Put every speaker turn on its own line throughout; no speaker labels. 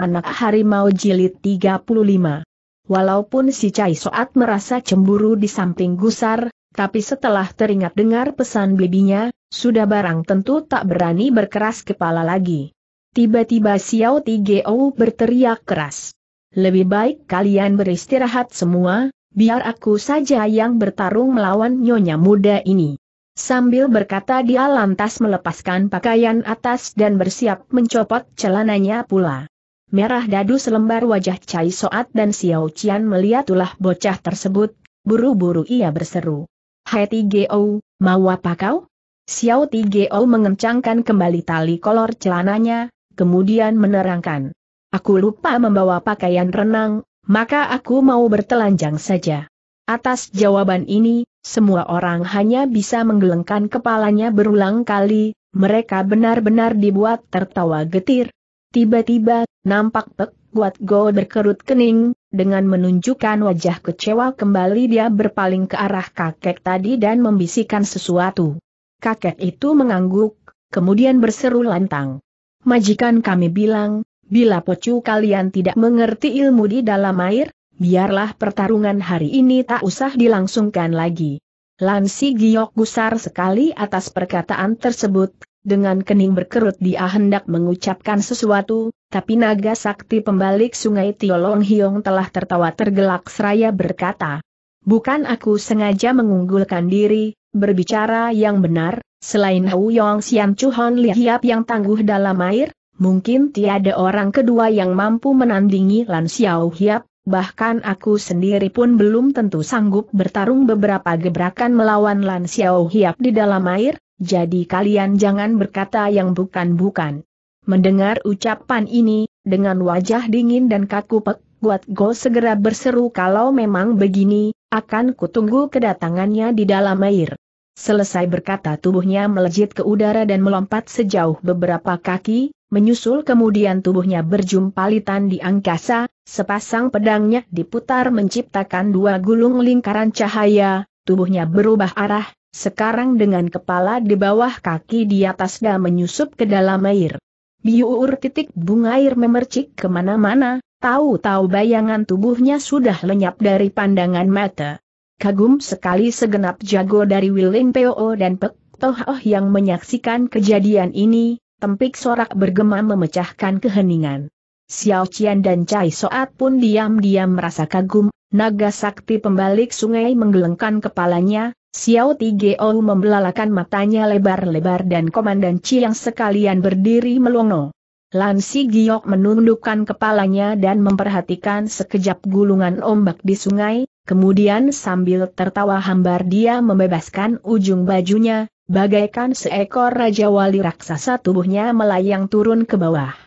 Anak Harimau Jilid 35 Walaupun si Cai Soat merasa cemburu di samping gusar, tapi setelah teringat dengar pesan bibinya, sudah barang tentu tak berani berkeras kepala lagi. Tiba-tiba Xiao Tigeo berteriak keras. Lebih baik kalian beristirahat semua, biar aku saja yang bertarung melawan nyonya muda ini. Sambil berkata dia lantas melepaskan pakaian atas dan bersiap mencopot celananya pula merah dadu selembar wajah Cai Soat dan Xiao Qian melihat ulah bocah tersebut, buru-buru ia berseru. Hai Tigeo, mau apa kau? Xiao Tigeo mengencangkan kembali tali kolor celananya, kemudian menerangkan. Aku lupa membawa pakaian renang, maka aku mau bertelanjang saja. Atas jawaban ini, semua orang hanya bisa menggelengkan kepalanya berulang kali, mereka benar-benar dibuat tertawa getir, Tiba-tiba, nampak Pek Buat Go berkerut kening, dengan menunjukkan wajah kecewa kembali dia berpaling ke arah kakek tadi dan membisikkan sesuatu. Kakek itu mengangguk, kemudian berseru lantang. Majikan kami bilang, bila pocu kalian tidak mengerti ilmu di dalam air, biarlah pertarungan hari ini tak usah dilangsungkan lagi. Lansi Giok gusar sekali atas perkataan tersebut, dengan kening berkerut dia hendak mengucapkan sesuatu, tapi naga sakti pembalik sungai Tiolong Hiong telah tertawa tergelak seraya berkata, Bukan aku sengaja mengunggulkan diri, berbicara yang benar, selain Hou Yong Xian Chuhon Lihiap yang tangguh dalam air, mungkin tiada orang kedua yang mampu menandingi Lan Xiao Hiap, bahkan aku sendiri pun belum tentu sanggup bertarung beberapa gebrakan melawan Lan Xiao Hiap di dalam air, jadi kalian jangan berkata yang bukan-bukan. Mendengar ucapan ini, dengan wajah dingin dan kaku Pek Guat Go segera berseru kalau memang begini, akan kutunggu kedatangannya di dalam air. Selesai berkata tubuhnya melejit ke udara dan melompat sejauh beberapa kaki, menyusul kemudian tubuhnya berjumpalitan di angkasa, sepasang pedangnya diputar menciptakan dua gulung lingkaran cahaya, tubuhnya berubah arah, sekarang dengan kepala di bawah kaki di atas dan menyusup ke dalam air. Biur titik bunga air memercik kemana-mana, tahu-tahu bayangan tubuhnya sudah lenyap dari pandangan mata. Kagum sekali segenap jago dari Willem Peo dan Pek Tohoh yang menyaksikan kejadian ini, tempik sorak bergema memecahkan keheningan. Xiao Qian dan Cai Soat pun diam-diam merasa kagum, naga sakti pembalik sungai menggelengkan kepalanya, Xiao Tigeo membelalakan matanya lebar-lebar dan Komandan Chi yang sekalian berdiri melongo. Lan Si Giok menundukkan kepalanya dan memperhatikan sekejap gulungan ombak di sungai, kemudian sambil tertawa hambar dia membebaskan ujung bajunya, bagaikan seekor Raja Wali Raksasa tubuhnya melayang turun ke bawah.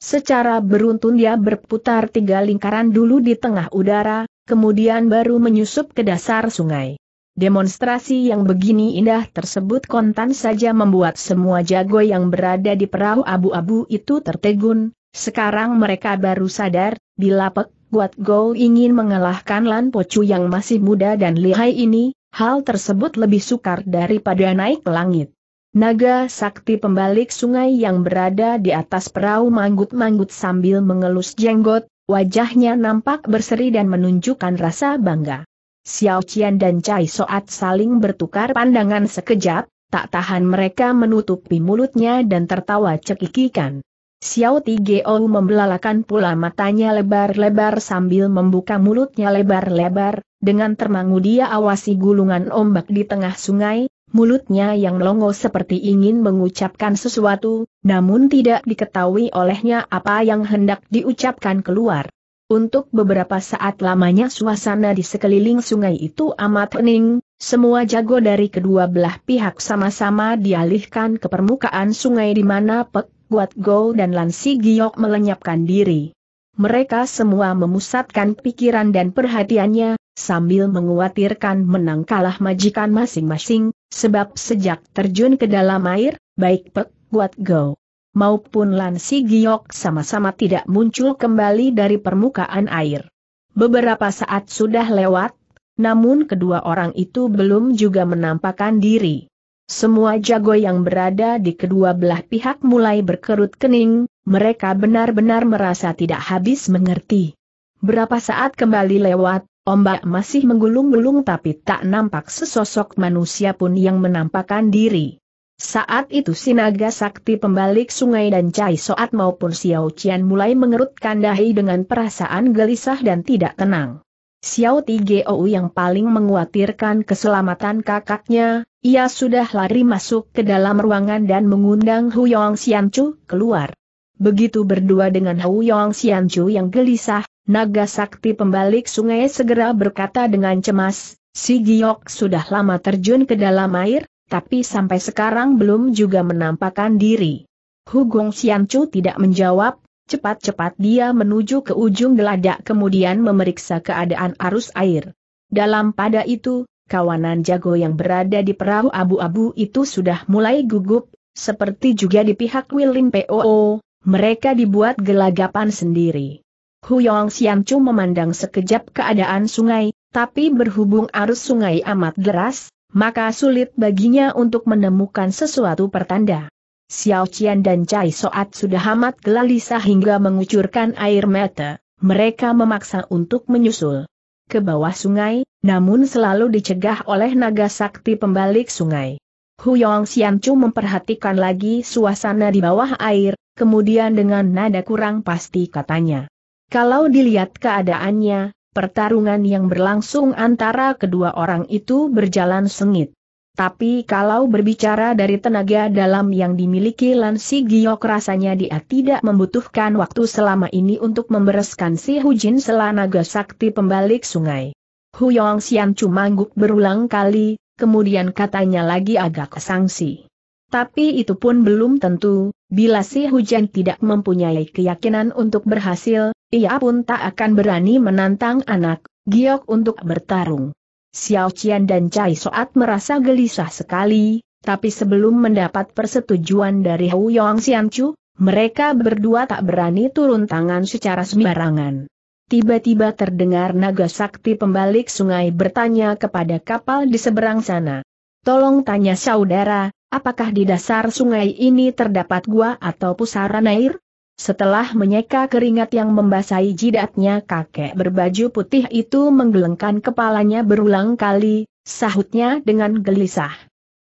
Secara beruntun dia berputar tiga lingkaran dulu di tengah udara, kemudian baru menyusup ke dasar sungai. Demonstrasi yang begini indah tersebut kontan saja membuat semua jago yang berada di perahu abu-abu itu tertegun, sekarang mereka baru sadar, bila Pek Guat Go ingin mengalahkan Lan Pocu yang masih muda dan lihai ini, hal tersebut lebih sukar daripada naik ke langit. Naga sakti pembalik sungai yang berada di atas perahu manggut-manggut sambil mengelus jenggot, wajahnya nampak berseri dan menunjukkan rasa bangga. Xiao Qian dan Cai Soat saling bertukar pandangan sekejap, tak tahan mereka menutupi mulutnya dan tertawa cekikikan. Xiao Tigeo membelalakan pula matanya lebar-lebar sambil membuka mulutnya lebar-lebar, dengan termangu dia awasi gulungan ombak di tengah sungai, mulutnya yang longo seperti ingin mengucapkan sesuatu, namun tidak diketahui olehnya apa yang hendak diucapkan keluar. Untuk beberapa saat lamanya suasana di sekeliling sungai itu amat hening, semua jago dari kedua belah pihak sama-sama dialihkan ke permukaan sungai di mana Pek Guat Go dan Lansi Giok melenyapkan diri. Mereka semua memusatkan pikiran dan perhatiannya, sambil menguatirkan menang kalah majikan masing-masing, Sebab sejak terjun ke dalam air, baik Pek Guat Go maupun Lan Si Giok sama-sama tidak muncul kembali dari permukaan air. Beberapa saat sudah lewat, namun kedua orang itu belum juga menampakkan diri. Semua jago yang berada di kedua belah pihak mulai berkerut kening, mereka benar-benar merasa tidak habis mengerti. Berapa saat kembali lewat, Ombak masih menggulung-gulung tapi tak nampak sesosok manusia pun yang menampakkan diri. Saat itu Sinaga Sakti pembalik sungai dan Cai Soat maupun Xiao Qian mulai mengerutkan dahi dengan perasaan gelisah dan tidak tenang. Xiao Tigeo yang paling menguatirkan keselamatan kakaknya, ia sudah lari masuk ke dalam ruangan dan mengundang Huyong Xianchu keluar. Begitu berdua dengan Huyong Xianchu yang gelisah, Naga Sakti pembalik sungai segera berkata dengan cemas, si Giok sudah lama terjun ke dalam air, tapi sampai sekarang belum juga menampakkan diri. Hugong Xianchu tidak menjawab, cepat-cepat dia menuju ke ujung geladak kemudian memeriksa keadaan arus air. Dalam pada itu, kawanan jago yang berada di perahu abu-abu itu sudah mulai gugup, seperti juga di pihak Willim POO, mereka dibuat gelagapan sendiri. Huyong Xiang memandang sekejap keadaan sungai, tapi berhubung arus sungai amat deras, maka sulit baginya untuk menemukan sesuatu pertanda. Xiao Qian dan Cai Soat sudah amat gelisah hingga mengucurkan air mata, mereka memaksa untuk menyusul ke bawah sungai, namun selalu dicegah oleh naga sakti pembalik sungai. Huyong Xianchu memperhatikan lagi suasana di bawah air, kemudian dengan nada kurang pasti katanya. Kalau dilihat keadaannya, pertarungan yang berlangsung antara kedua orang itu berjalan sengit. Tapi kalau berbicara dari tenaga dalam yang dimiliki Lansi Giok rasanya dia tidak membutuhkan waktu selama ini untuk membereskan si Hujin Selanaga Sakti pembalik sungai. Huyong Xian cuma mangguk berulang kali, kemudian katanya lagi agak kesangsi. Tapi itu pun belum tentu, bila si Hujan tidak mempunyai keyakinan untuk berhasil, ia pun tak akan berani menantang anak Giok untuk bertarung. Xiao Qian dan Cai Soat merasa gelisah sekali, tapi sebelum mendapat persetujuan dari Hou Yong Xian Chu, mereka berdua tak berani turun tangan secara sembarangan. Tiba-tiba terdengar naga sakti pembalik sungai bertanya kepada kapal di seberang sana. Tolong tanya saudara, apakah di dasar sungai ini terdapat gua atau pusaran air? Setelah menyeka keringat yang membasahi jidatnya kakek berbaju putih itu menggelengkan kepalanya berulang kali, sahutnya dengan gelisah.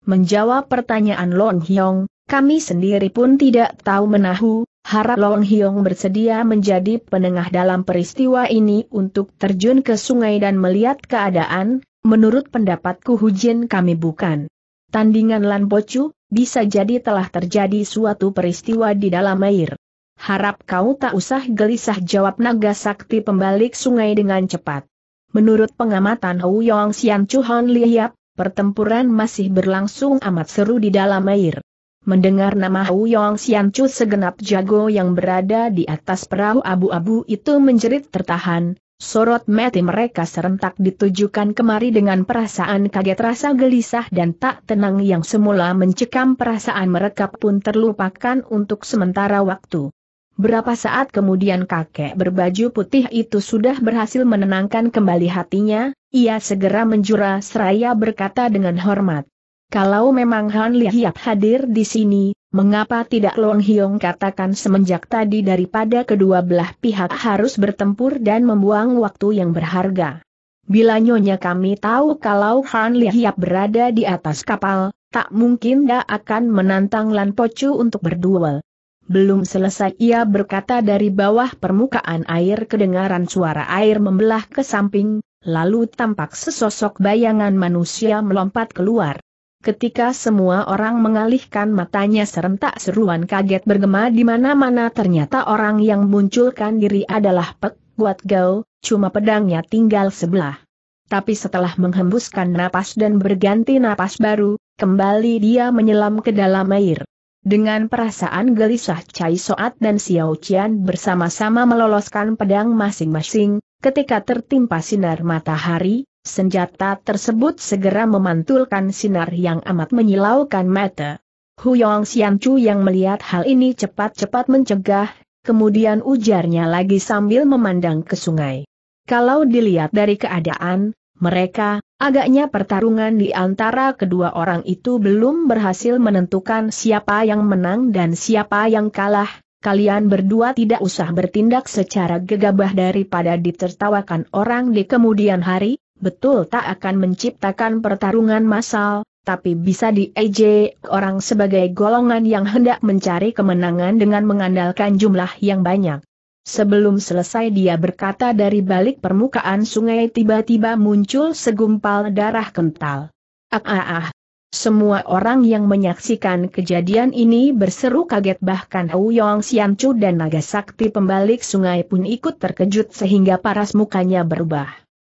Menjawab pertanyaan Long Hyong, kami sendiri pun tidak tahu menahu, harap Long Hyong bersedia menjadi penengah dalam peristiwa ini untuk terjun ke sungai dan melihat keadaan, menurut pendapatku Hujin kami bukan. Tandingan Lan Bocu, bisa jadi telah terjadi suatu peristiwa di dalam air harap kau tak usah gelisah jawab naga sakti pembalik sungai dengan cepat. Menurut pengamatan Hou Yong Xian Chu Hon Liap, pertempuran masih berlangsung amat seru di dalam air. Mendengar nama Hou Yong Xian Chu segenap jago yang berada di atas perahu abu-abu itu menjerit tertahan, sorot mati mereka serentak ditujukan kemari dengan perasaan kaget rasa gelisah dan tak tenang yang semula mencekam perasaan mereka pun terlupakan untuk sementara waktu. Berapa saat kemudian kakek berbaju putih itu sudah berhasil menenangkan kembali hatinya, ia segera menjura seraya berkata dengan hormat. Kalau memang Han Lihiap hadir di sini, mengapa tidak Long Hiong katakan semenjak tadi daripada kedua belah pihak harus bertempur dan membuang waktu yang berharga. Bila nyonya kami tahu kalau Han Lihiap berada di atas kapal, tak mungkin dia akan menantang Lan Pocu untuk berduel. Belum selesai ia berkata dari bawah permukaan air kedengaran suara air membelah ke samping, lalu tampak sesosok bayangan manusia melompat keluar. Ketika semua orang mengalihkan matanya serentak seruan kaget bergema di mana-mana ternyata orang yang munculkan diri adalah Pek Guat Gau, cuma pedangnya tinggal sebelah. Tapi setelah menghembuskan napas dan berganti napas baru, kembali dia menyelam ke dalam air. Dengan perasaan gelisah Cai Soat dan Xiao Qian bersama-sama meloloskan pedang masing-masing, ketika tertimpa sinar matahari, senjata tersebut segera memantulkan sinar yang amat menyilaukan mata. Huyong Xianchu yang melihat hal ini cepat-cepat mencegah, kemudian ujarnya lagi sambil memandang ke sungai. Kalau dilihat dari keadaan, mereka, Agaknya pertarungan di antara kedua orang itu belum berhasil menentukan siapa yang menang dan siapa yang kalah, kalian berdua tidak usah bertindak secara gegabah daripada ditertawakan orang di kemudian hari, betul tak akan menciptakan pertarungan massal, tapi bisa diejek orang sebagai golongan yang hendak mencari kemenangan dengan mengandalkan jumlah yang banyak. Sebelum selesai dia berkata dari balik permukaan sungai tiba-tiba muncul segumpal darah kental. Ah ah ah. Semua orang yang menyaksikan kejadian ini berseru kaget bahkan Hou Yong Xianchu dan naga sakti pembalik sungai pun ikut terkejut sehingga paras mukanya berubah.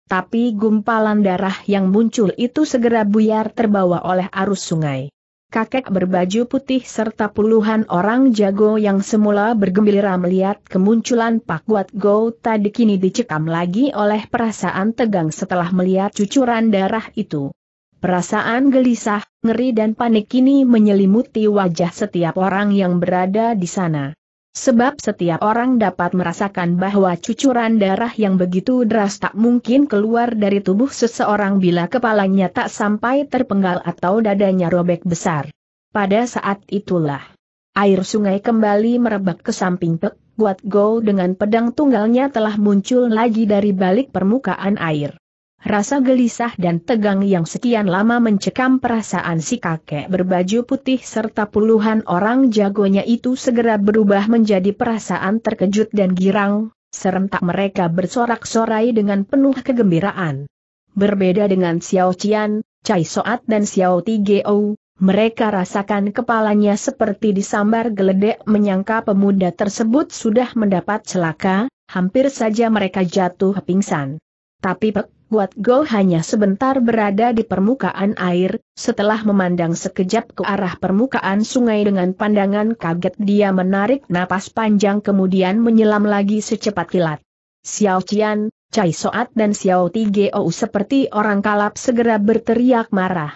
Tapi gumpalan darah yang muncul itu segera buyar terbawa oleh arus sungai kakek berbaju putih serta puluhan orang jago yang semula bergembira melihat kemunculan Pak Wat Go tadi kini dicekam lagi oleh perasaan tegang setelah melihat cucuran darah itu. Perasaan gelisah, ngeri dan panik kini menyelimuti wajah setiap orang yang berada di sana. Sebab setiap orang dapat merasakan bahwa cucuran darah yang begitu deras tak mungkin keluar dari tubuh seseorang bila kepalanya tak sampai terpenggal atau dadanya robek besar. Pada saat itulah, air sungai kembali merebak ke samping Pek Guat Go dengan pedang tunggalnya telah muncul lagi dari balik permukaan air. Rasa gelisah dan tegang yang sekian lama mencekam perasaan si kakek berbaju putih serta puluhan orang jagonya itu segera berubah menjadi perasaan terkejut dan girang, serentak mereka bersorak-sorai dengan penuh kegembiraan. Berbeda dengan Xiao Qian, Cai Soat dan Xiao Tigeo, mereka rasakan kepalanya seperti disambar geledek menyangka pemuda tersebut sudah mendapat celaka, hampir saja mereka jatuh pingsan. Tapi Pek Buat Go hanya sebentar berada di permukaan air, setelah memandang sekejap ke arah permukaan sungai dengan pandangan kaget dia menarik napas panjang kemudian menyelam lagi secepat kilat. Xiao Qian, Cai Soat dan Xiao Tigeo seperti orang kalap segera berteriak marah.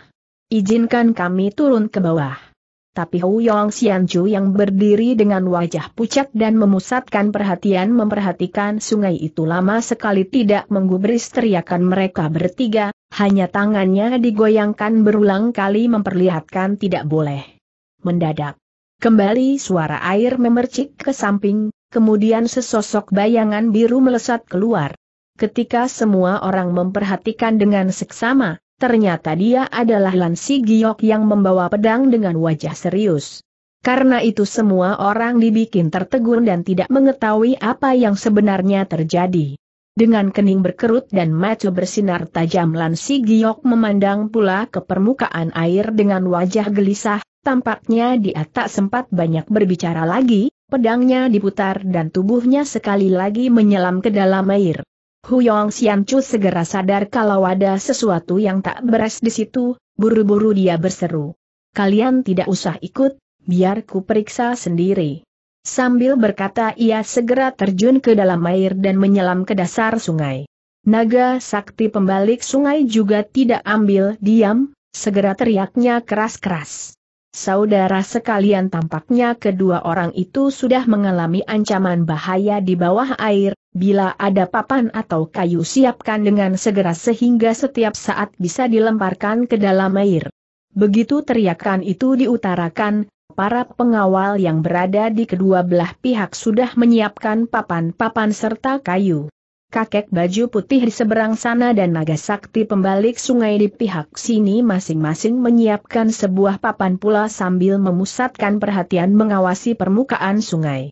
Izinkan kami turun ke bawah tapi Houyong Chu yang berdiri dengan wajah pucat dan memusatkan perhatian memperhatikan sungai itu lama sekali tidak menggubris teriakan mereka bertiga, hanya tangannya digoyangkan berulang kali memperlihatkan tidak boleh. Mendadak. Kembali suara air memercik ke samping, kemudian sesosok bayangan biru melesat keluar. Ketika semua orang memperhatikan dengan seksama, ternyata dia adalah Lansi Giok yang membawa pedang dengan wajah serius. Karena itu semua orang dibikin tertegun dan tidak mengetahui apa yang sebenarnya terjadi. Dengan kening berkerut dan mata bersinar tajam Lansi Giok memandang pula ke permukaan air dengan wajah gelisah, tampaknya dia tak sempat banyak berbicara lagi, pedangnya diputar dan tubuhnya sekali lagi menyelam ke dalam air. Huyong Xianchu segera sadar kalau ada sesuatu yang tak beres di situ, buru-buru dia berseru. Kalian tidak usah ikut, biar ku periksa sendiri. Sambil berkata ia segera terjun ke dalam air dan menyelam ke dasar sungai. Naga sakti pembalik sungai juga tidak ambil diam, segera teriaknya keras-keras. Saudara sekalian tampaknya kedua orang itu sudah mengalami ancaman bahaya di bawah air, bila ada papan atau kayu siapkan dengan segera sehingga setiap saat bisa dilemparkan ke dalam air. Begitu teriakan itu diutarakan, para pengawal yang berada di kedua belah pihak sudah menyiapkan papan-papan serta kayu kakek baju putih di seberang sana dan naga sakti pembalik sungai di pihak sini masing-masing menyiapkan sebuah papan pula sambil memusatkan perhatian mengawasi permukaan sungai.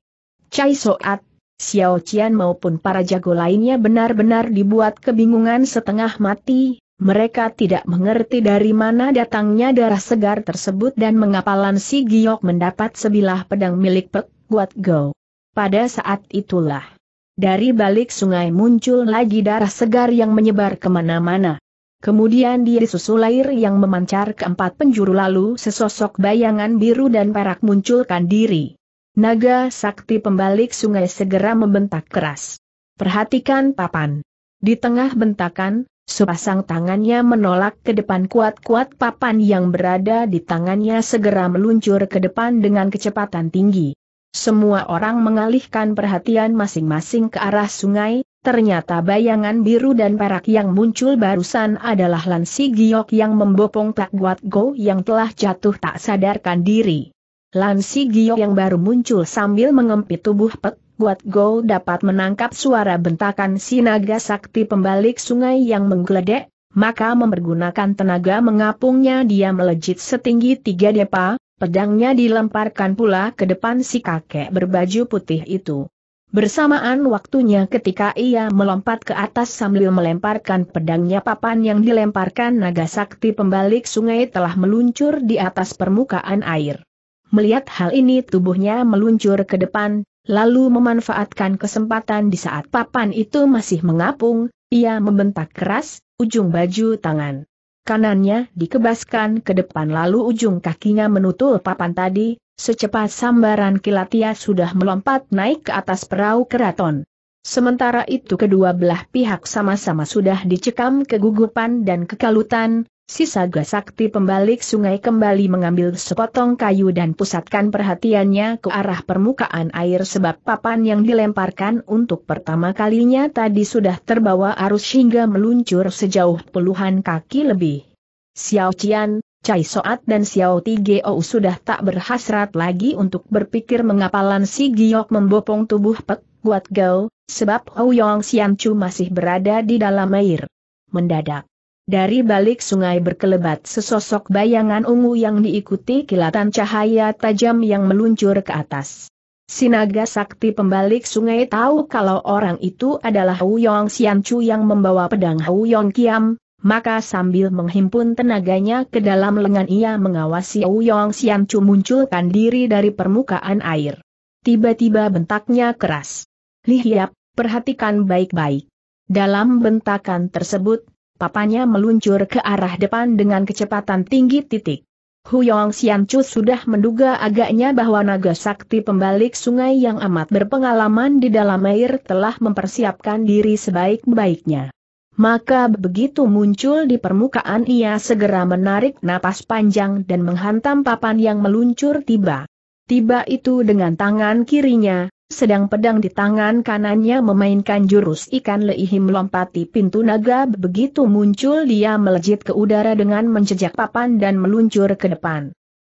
Cai Soat, Xiao Qian maupun para jago lainnya benar-benar dibuat kebingungan setengah mati, mereka tidak mengerti dari mana datangnya darah segar tersebut dan mengapa Lansi Si Giok mendapat sebilah pedang milik Pek Guat Go. Pada saat itulah dari balik sungai muncul lagi darah segar yang menyebar kemana-mana. Kemudian dia disusul air yang memancar ke empat penjuru lalu sesosok bayangan biru dan perak munculkan diri. Naga sakti pembalik sungai segera membentak keras. Perhatikan papan. Di tengah bentakan, sepasang tangannya menolak ke depan kuat-kuat papan yang berada di tangannya segera meluncur ke depan dengan kecepatan tinggi. Semua orang mengalihkan perhatian masing-masing ke arah sungai, ternyata bayangan biru dan perak yang muncul barusan adalah Lansi Giok yang membopong Pak Guat Go yang telah jatuh tak sadarkan diri. Lansi Giok yang baru muncul sambil mengempit tubuh Pak Guat Go dapat menangkap suara bentakan Sinaga sakti pembalik sungai yang menggeledek, maka mempergunakan tenaga mengapungnya dia melejit setinggi tiga depa, Pedangnya dilemparkan pula ke depan si kakek berbaju putih itu. Bersamaan waktunya ketika ia melompat ke atas sambil melemparkan pedangnya papan yang dilemparkan naga sakti pembalik sungai telah meluncur di atas permukaan air. Melihat hal ini tubuhnya meluncur ke depan, lalu memanfaatkan kesempatan di saat papan itu masih mengapung, ia membentak keras, ujung baju tangan kanannya dikebaskan ke depan lalu ujung kakinya menutul papan tadi, secepat sambaran kilat ia sudah melompat naik ke atas perahu keraton. Sementara itu kedua belah pihak sama-sama sudah dicekam kegugupan dan kekalutan, Sisa gasakti pembalik sungai kembali mengambil sepotong kayu dan pusatkan perhatiannya ke arah permukaan air sebab papan yang dilemparkan untuk pertama kalinya tadi sudah terbawa arus hingga meluncur sejauh puluhan kaki lebih. Xiao Qian, Cai Soat dan Xiao Tigeo sudah tak berhasrat lagi untuk berpikir mengapalan si Giok membopong tubuh Pek Guat Gao, sebab Hou Yong Xian Chu masih berada di dalam air. Mendadak, dari balik sungai berkelebat sesosok bayangan ungu yang diikuti kilatan cahaya tajam yang meluncur ke atas. Sinaga sakti pembalik sungai tahu kalau orang itu adalah Huyong Xianchu yang membawa pedang Huyong Kiam, maka sambil menghimpun tenaganya ke dalam lengan ia mengawasi Huyong Xianchu munculkan diri dari permukaan air. Tiba-tiba bentaknya keras. Lihiap, perhatikan baik-baik. Dalam bentakan tersebut, papanya meluncur ke arah depan dengan kecepatan tinggi titik. Huyong Xianchu sudah menduga agaknya bahwa naga sakti pembalik sungai yang amat berpengalaman di dalam air telah mempersiapkan diri sebaik-baiknya. Maka begitu muncul di permukaan ia segera menarik napas panjang dan menghantam papan yang meluncur tiba. Tiba itu dengan tangan kirinya, sedang pedang di tangan kanannya memainkan jurus ikan leihim melompati pintu naga begitu muncul dia melejit ke udara dengan menjejak papan dan meluncur ke depan.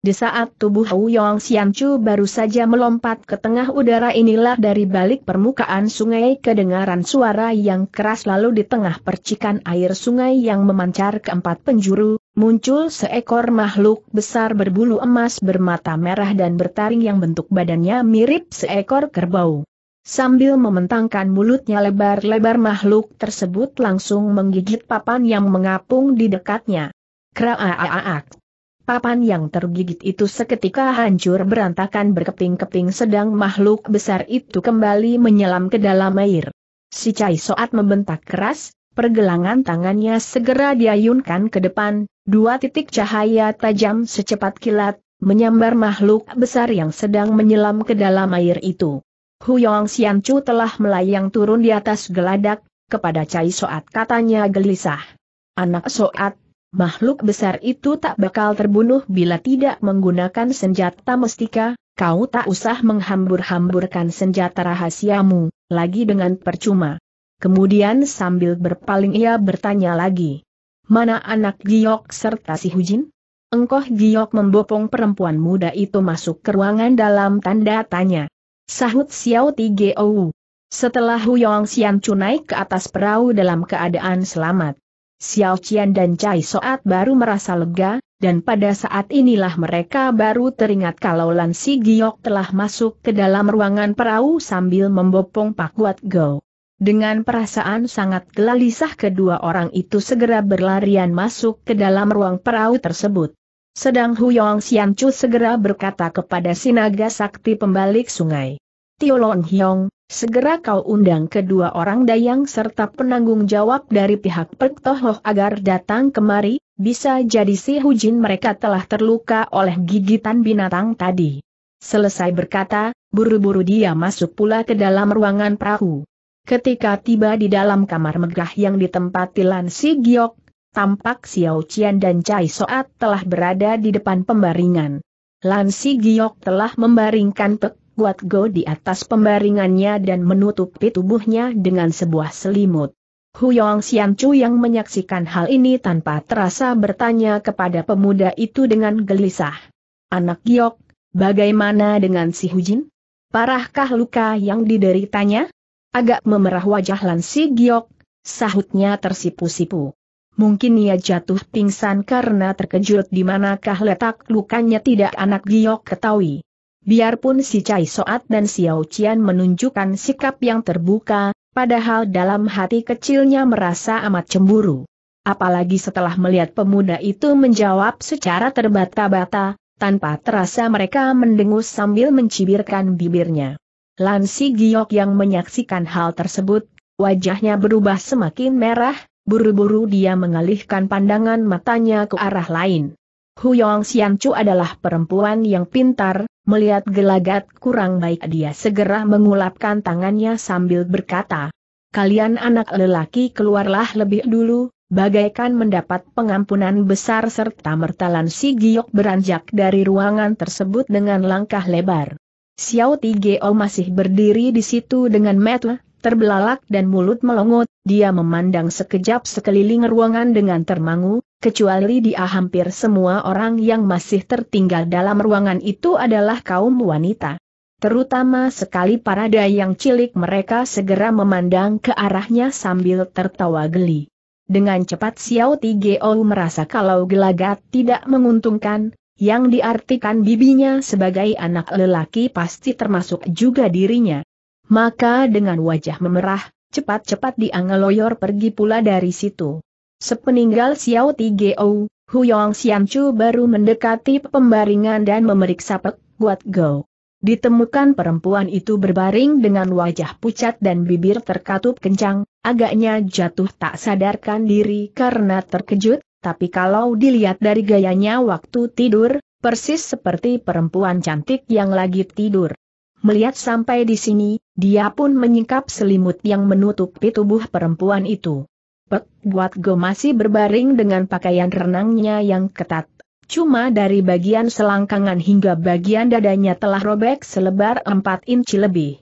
Di saat tubuh Yong Xiangchu baru saja melompat ke tengah udara inilah dari balik permukaan sungai kedengaran suara yang keras lalu di tengah percikan air sungai yang memancar ke empat penjuru, muncul seekor makhluk besar berbulu emas bermata merah dan bertaring yang bentuk badannya mirip seekor kerbau. Sambil mementangkan mulutnya lebar-lebar makhluk tersebut langsung menggigit papan yang mengapung di dekatnya. Papan yang tergigit itu seketika hancur berantakan berkeping-keping sedang makhluk besar itu kembali menyelam ke dalam air. Si Cai Soat membentak keras, pergelangan tangannya segera diayunkan ke depan, dua titik cahaya tajam secepat kilat, menyambar makhluk besar yang sedang menyelam ke dalam air itu. Huyong Xianchu telah melayang turun di atas geladak, kepada Cai Soat katanya gelisah. Anak Soat, makhluk besar itu tak bakal terbunuh bila tidak menggunakan senjata mestika, kau tak usah menghambur-hamburkan senjata rahasiamu, lagi dengan percuma. Kemudian sambil berpaling ia bertanya lagi. Mana anak Giok serta si Hujin? Engkoh Giok membopong perempuan muda itu masuk ke ruangan dalam tanda tanya. Sahut Xiao Tigeo. Setelah Huyong Xian Chu naik ke atas perahu dalam keadaan selamat, Xiao Qian dan Cai Soat baru merasa lega, dan pada saat inilah mereka baru teringat kalau Lan Si Giok telah masuk ke dalam ruangan perahu sambil membopong Pak Wat Go. Dengan perasaan sangat gelisah kedua orang itu segera berlarian masuk ke dalam ruang perahu tersebut. Sedang Huyong Xianchu segera berkata kepada Sinaga Sakti pembalik sungai. Tio Hyong, segera kau undang kedua orang dayang serta penanggung jawab dari pihak Pek agar datang kemari, bisa jadi si Hujin mereka telah terluka oleh gigitan binatang tadi. Selesai berkata, buru-buru dia masuk pula ke dalam ruangan perahu. Ketika tiba di dalam kamar megah yang ditempati Lan Si Giok, tampak Xiao Qian dan Cai Soat telah berada di depan pembaringan. Lan Si Giok telah membaringkan Pek Guat Go di atas pembaringannya dan menutupi tubuhnya dengan sebuah selimut. Huyong Xian Chu yang menyaksikan hal ini tanpa terasa bertanya kepada pemuda itu dengan gelisah. Anak Giok, bagaimana dengan si Hujin? Parahkah luka yang dideritanya? Agak memerah wajah Lan si Giok, sahutnya tersipu-sipu. Mungkin ia jatuh pingsan karena terkejut di manakah letak lukanya tidak anak Giok ketahui. Biarpun si Cai Soat dan Xiao Qian menunjukkan sikap yang terbuka, padahal dalam hati kecilnya merasa amat cemburu. Apalagi setelah melihat pemuda itu menjawab secara terbata-bata, tanpa terasa mereka mendengus sambil mencibirkan bibirnya. Lansi Giok yang menyaksikan hal tersebut, wajahnya berubah semakin merah, buru-buru dia mengalihkan pandangan matanya ke arah lain. Huyong Chu adalah perempuan yang pintar, melihat gelagat kurang baik dia segera mengulapkan tangannya sambil berkata, Kalian anak lelaki keluarlah lebih dulu, bagaikan mendapat pengampunan besar serta mertalan si Giok beranjak dari ruangan tersebut dengan langkah lebar. Xiao Tigeo masih berdiri di situ dengan metu, terbelalak dan mulut melongot, dia memandang sekejap sekeliling ruangan dengan termangu, kecuali dia hampir semua orang yang masih tertinggal dalam ruangan itu adalah kaum wanita. Terutama sekali para yang cilik mereka segera memandang ke arahnya sambil tertawa geli. Dengan cepat Xiao Tigeo merasa kalau gelagat tidak menguntungkan, yang diartikan bibinya sebagai anak lelaki pasti termasuk juga dirinya. Maka dengan wajah memerah, cepat-cepat dia pergi pula dari situ. Sepeninggal Xiao Ti Tigeo, Huyong Xianchu baru mendekati pembaringan dan memeriksa Pek Guat Go. Ditemukan perempuan itu berbaring dengan wajah pucat dan bibir terkatup kencang, agaknya jatuh tak sadarkan diri karena terkejut, tapi kalau dilihat dari gayanya waktu tidur, persis seperti perempuan cantik yang lagi tidur. Melihat sampai di sini, dia pun menyingkap selimut yang menutupi tubuh perempuan itu. Pek Buat Go masih berbaring dengan pakaian renangnya yang ketat. Cuma dari bagian selangkangan hingga bagian dadanya telah robek selebar 4 inci lebih.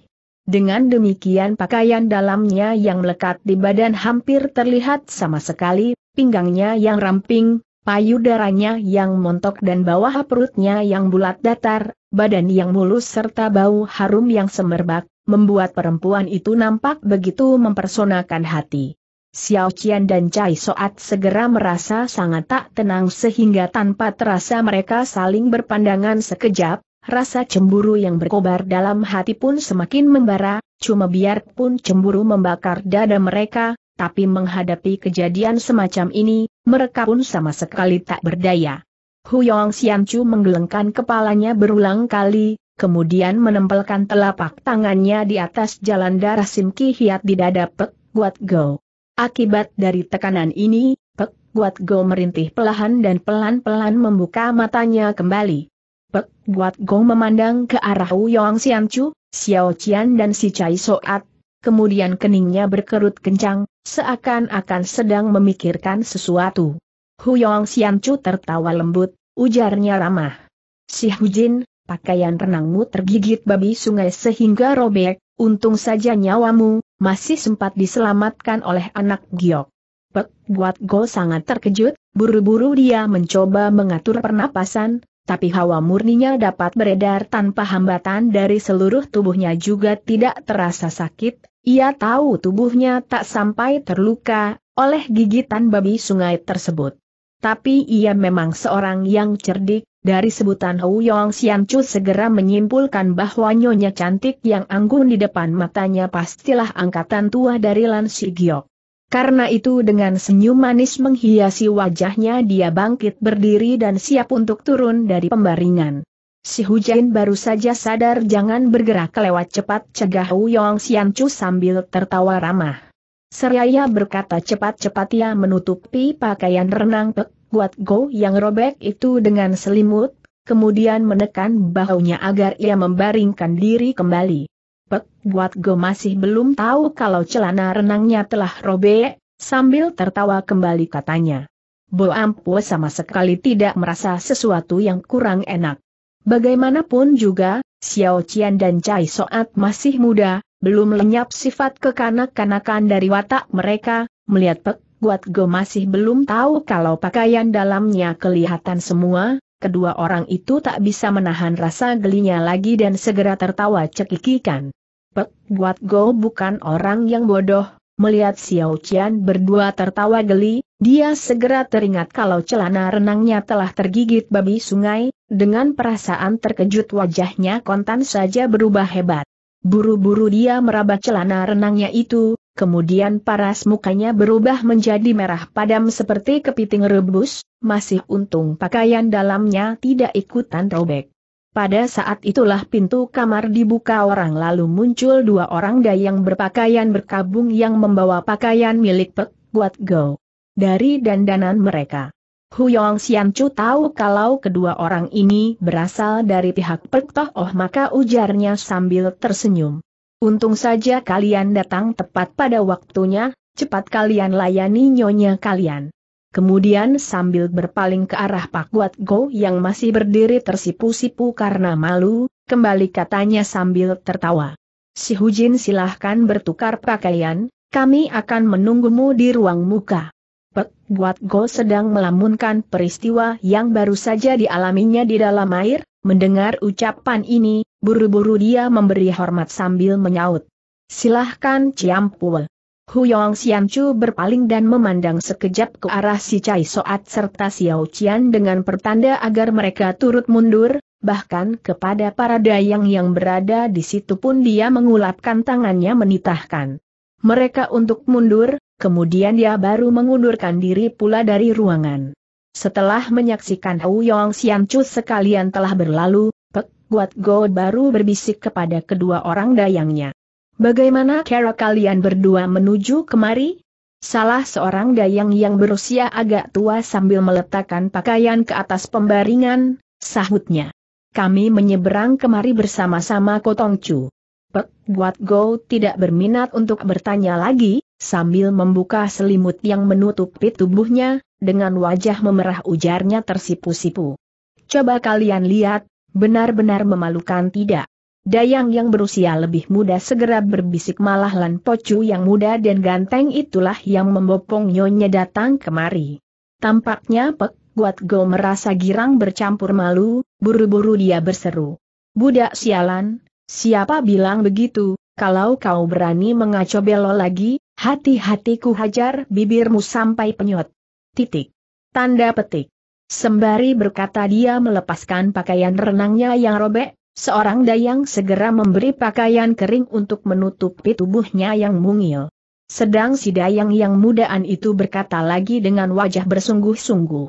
Dengan demikian pakaian dalamnya yang melekat di badan hampir terlihat sama sekali, pinggangnya yang ramping, payudaranya yang montok dan bawah perutnya yang bulat datar, badan yang mulus serta bau harum yang semerbak, membuat perempuan itu nampak begitu mempersonakan hati. Xiao Qian dan Cai Soat segera merasa sangat tak tenang sehingga tanpa terasa mereka saling berpandangan sekejap, rasa cemburu yang berkobar dalam hati pun semakin membara, cuma biarpun cemburu membakar dada mereka, tapi menghadapi kejadian semacam ini, mereka pun sama sekali tak berdaya. Huyong Xianchu menggelengkan kepalanya berulang kali, kemudian menempelkan telapak tangannya di atas jalan darah Simki Hiat di dada Pek Guat Go. Akibat dari tekanan ini, Pek Guat Go merintih pelahan dan pelan-pelan membuka matanya kembali. Pek Guat Go memandang ke arah Uyong Chu, Xiao Qian dan si Chai Soat, kemudian keningnya berkerut kencang, seakan-akan sedang memikirkan sesuatu. Huyong Chu tertawa lembut, ujarnya ramah. Si Hujin, pakaian renangmu tergigit babi sungai sehingga robek, untung saja nyawamu, masih sempat diselamatkan oleh anak giok. Pek Guat Go sangat terkejut, buru-buru dia mencoba mengatur pernapasan, tapi hawa murninya dapat beredar tanpa hambatan dari seluruh tubuhnya juga tidak terasa sakit, ia tahu tubuhnya tak sampai terluka oleh gigitan babi sungai tersebut. Tapi ia memang seorang yang cerdik, dari sebutan Huyong Xian Chu segera menyimpulkan bahwa nyonya cantik yang anggun di depan matanya pastilah angkatan tua dari Lan Giok. Karena itu dengan senyum manis menghiasi wajahnya dia bangkit berdiri dan siap untuk turun dari pembaringan. Si Hujain baru saja sadar jangan bergerak lewat cepat cegah Sian Chu sambil tertawa ramah. Seraya berkata cepat-cepat ia menutupi pakaian renang Pek buat Go yang robek itu dengan selimut, kemudian menekan bahunya agar ia membaringkan diri kembali. Pek buat Go masih belum tahu kalau celana renangnya telah robek, sambil tertawa kembali katanya. Bo Ampu sama sekali tidak merasa sesuatu yang kurang enak. Bagaimanapun juga, Xiao Qian dan Cai Soat masih muda, belum lenyap sifat kekanak-kanakan dari watak mereka, melihat Pek Buat Go masih belum tahu kalau pakaian dalamnya kelihatan semua, kedua orang itu tak bisa menahan rasa gelinya lagi dan segera tertawa cekikikan. Pek, Buat Go bukan orang yang bodoh, melihat Xiao Qian berdua tertawa geli, dia segera teringat kalau celana renangnya telah tergigit babi sungai, dengan perasaan terkejut wajahnya kontan saja berubah hebat. Buru-buru dia meraba celana renangnya itu, Kemudian paras mukanya berubah menjadi merah padam seperti kepiting rebus, masih untung pakaian dalamnya tidak ikutan robek. Pada saat itulah pintu kamar dibuka orang lalu muncul dua orang dayang berpakaian berkabung yang membawa pakaian milik Pek Guat Go. Dari dandanan mereka, Huyong Xianchu tahu kalau kedua orang ini berasal dari pihak Pek Toh Oh maka ujarnya sambil tersenyum. Untung saja kalian datang tepat pada waktunya, cepat kalian layani nyonya kalian. Kemudian sambil berpaling ke arah Pak Guat Go yang masih berdiri tersipu-sipu karena malu, kembali katanya sambil tertawa. Si Hujin silahkan bertukar pakaian, kami akan menunggumu di ruang muka. Pak Guat Go sedang melamunkan peristiwa yang baru saja dialaminya di dalam air, mendengar ucapan ini, Buru-buru dia memberi hormat sambil menyaut. Silahkan Ciampul. Huyong Xianchu berpaling dan memandang sekejap ke arah si Cai Soat serta Xiao Qian dengan pertanda agar mereka turut mundur, bahkan kepada para dayang yang berada di situ pun dia mengulapkan tangannya menitahkan. Mereka untuk mundur, kemudian dia baru mengundurkan diri pula dari ruangan. Setelah menyaksikan Huyong Xianchu sekalian telah berlalu, Guat Go baru berbisik kepada kedua orang dayangnya. Bagaimana cara kalian berdua menuju kemari? Salah seorang dayang yang berusia agak tua sambil meletakkan pakaian ke atas pembaringan, sahutnya. Kami menyeberang kemari bersama-sama Kotong Chu. Pek Guat Go tidak berminat untuk bertanya lagi, sambil membuka selimut yang menutupi tubuhnya, dengan wajah memerah ujarnya tersipu-sipu. Coba kalian lihat, Benar-benar memalukan tidak? Dayang yang berusia lebih muda segera berbisik malah Lan Pocu yang muda dan ganteng itulah yang membopong Nyonya datang kemari. Tampaknya Pek Guat Go merasa girang bercampur malu, buru-buru dia berseru. Budak sialan, siapa bilang begitu, kalau kau berani mengaco belo lagi, hati-hatiku hajar bibirmu sampai penyot. Titik. Tanda petik. Sembari berkata dia melepaskan pakaian renangnya yang robek, seorang dayang segera memberi pakaian kering untuk menutupi tubuhnya yang mungil. Sedang si dayang yang mudaan itu berkata lagi dengan wajah bersungguh-sungguh.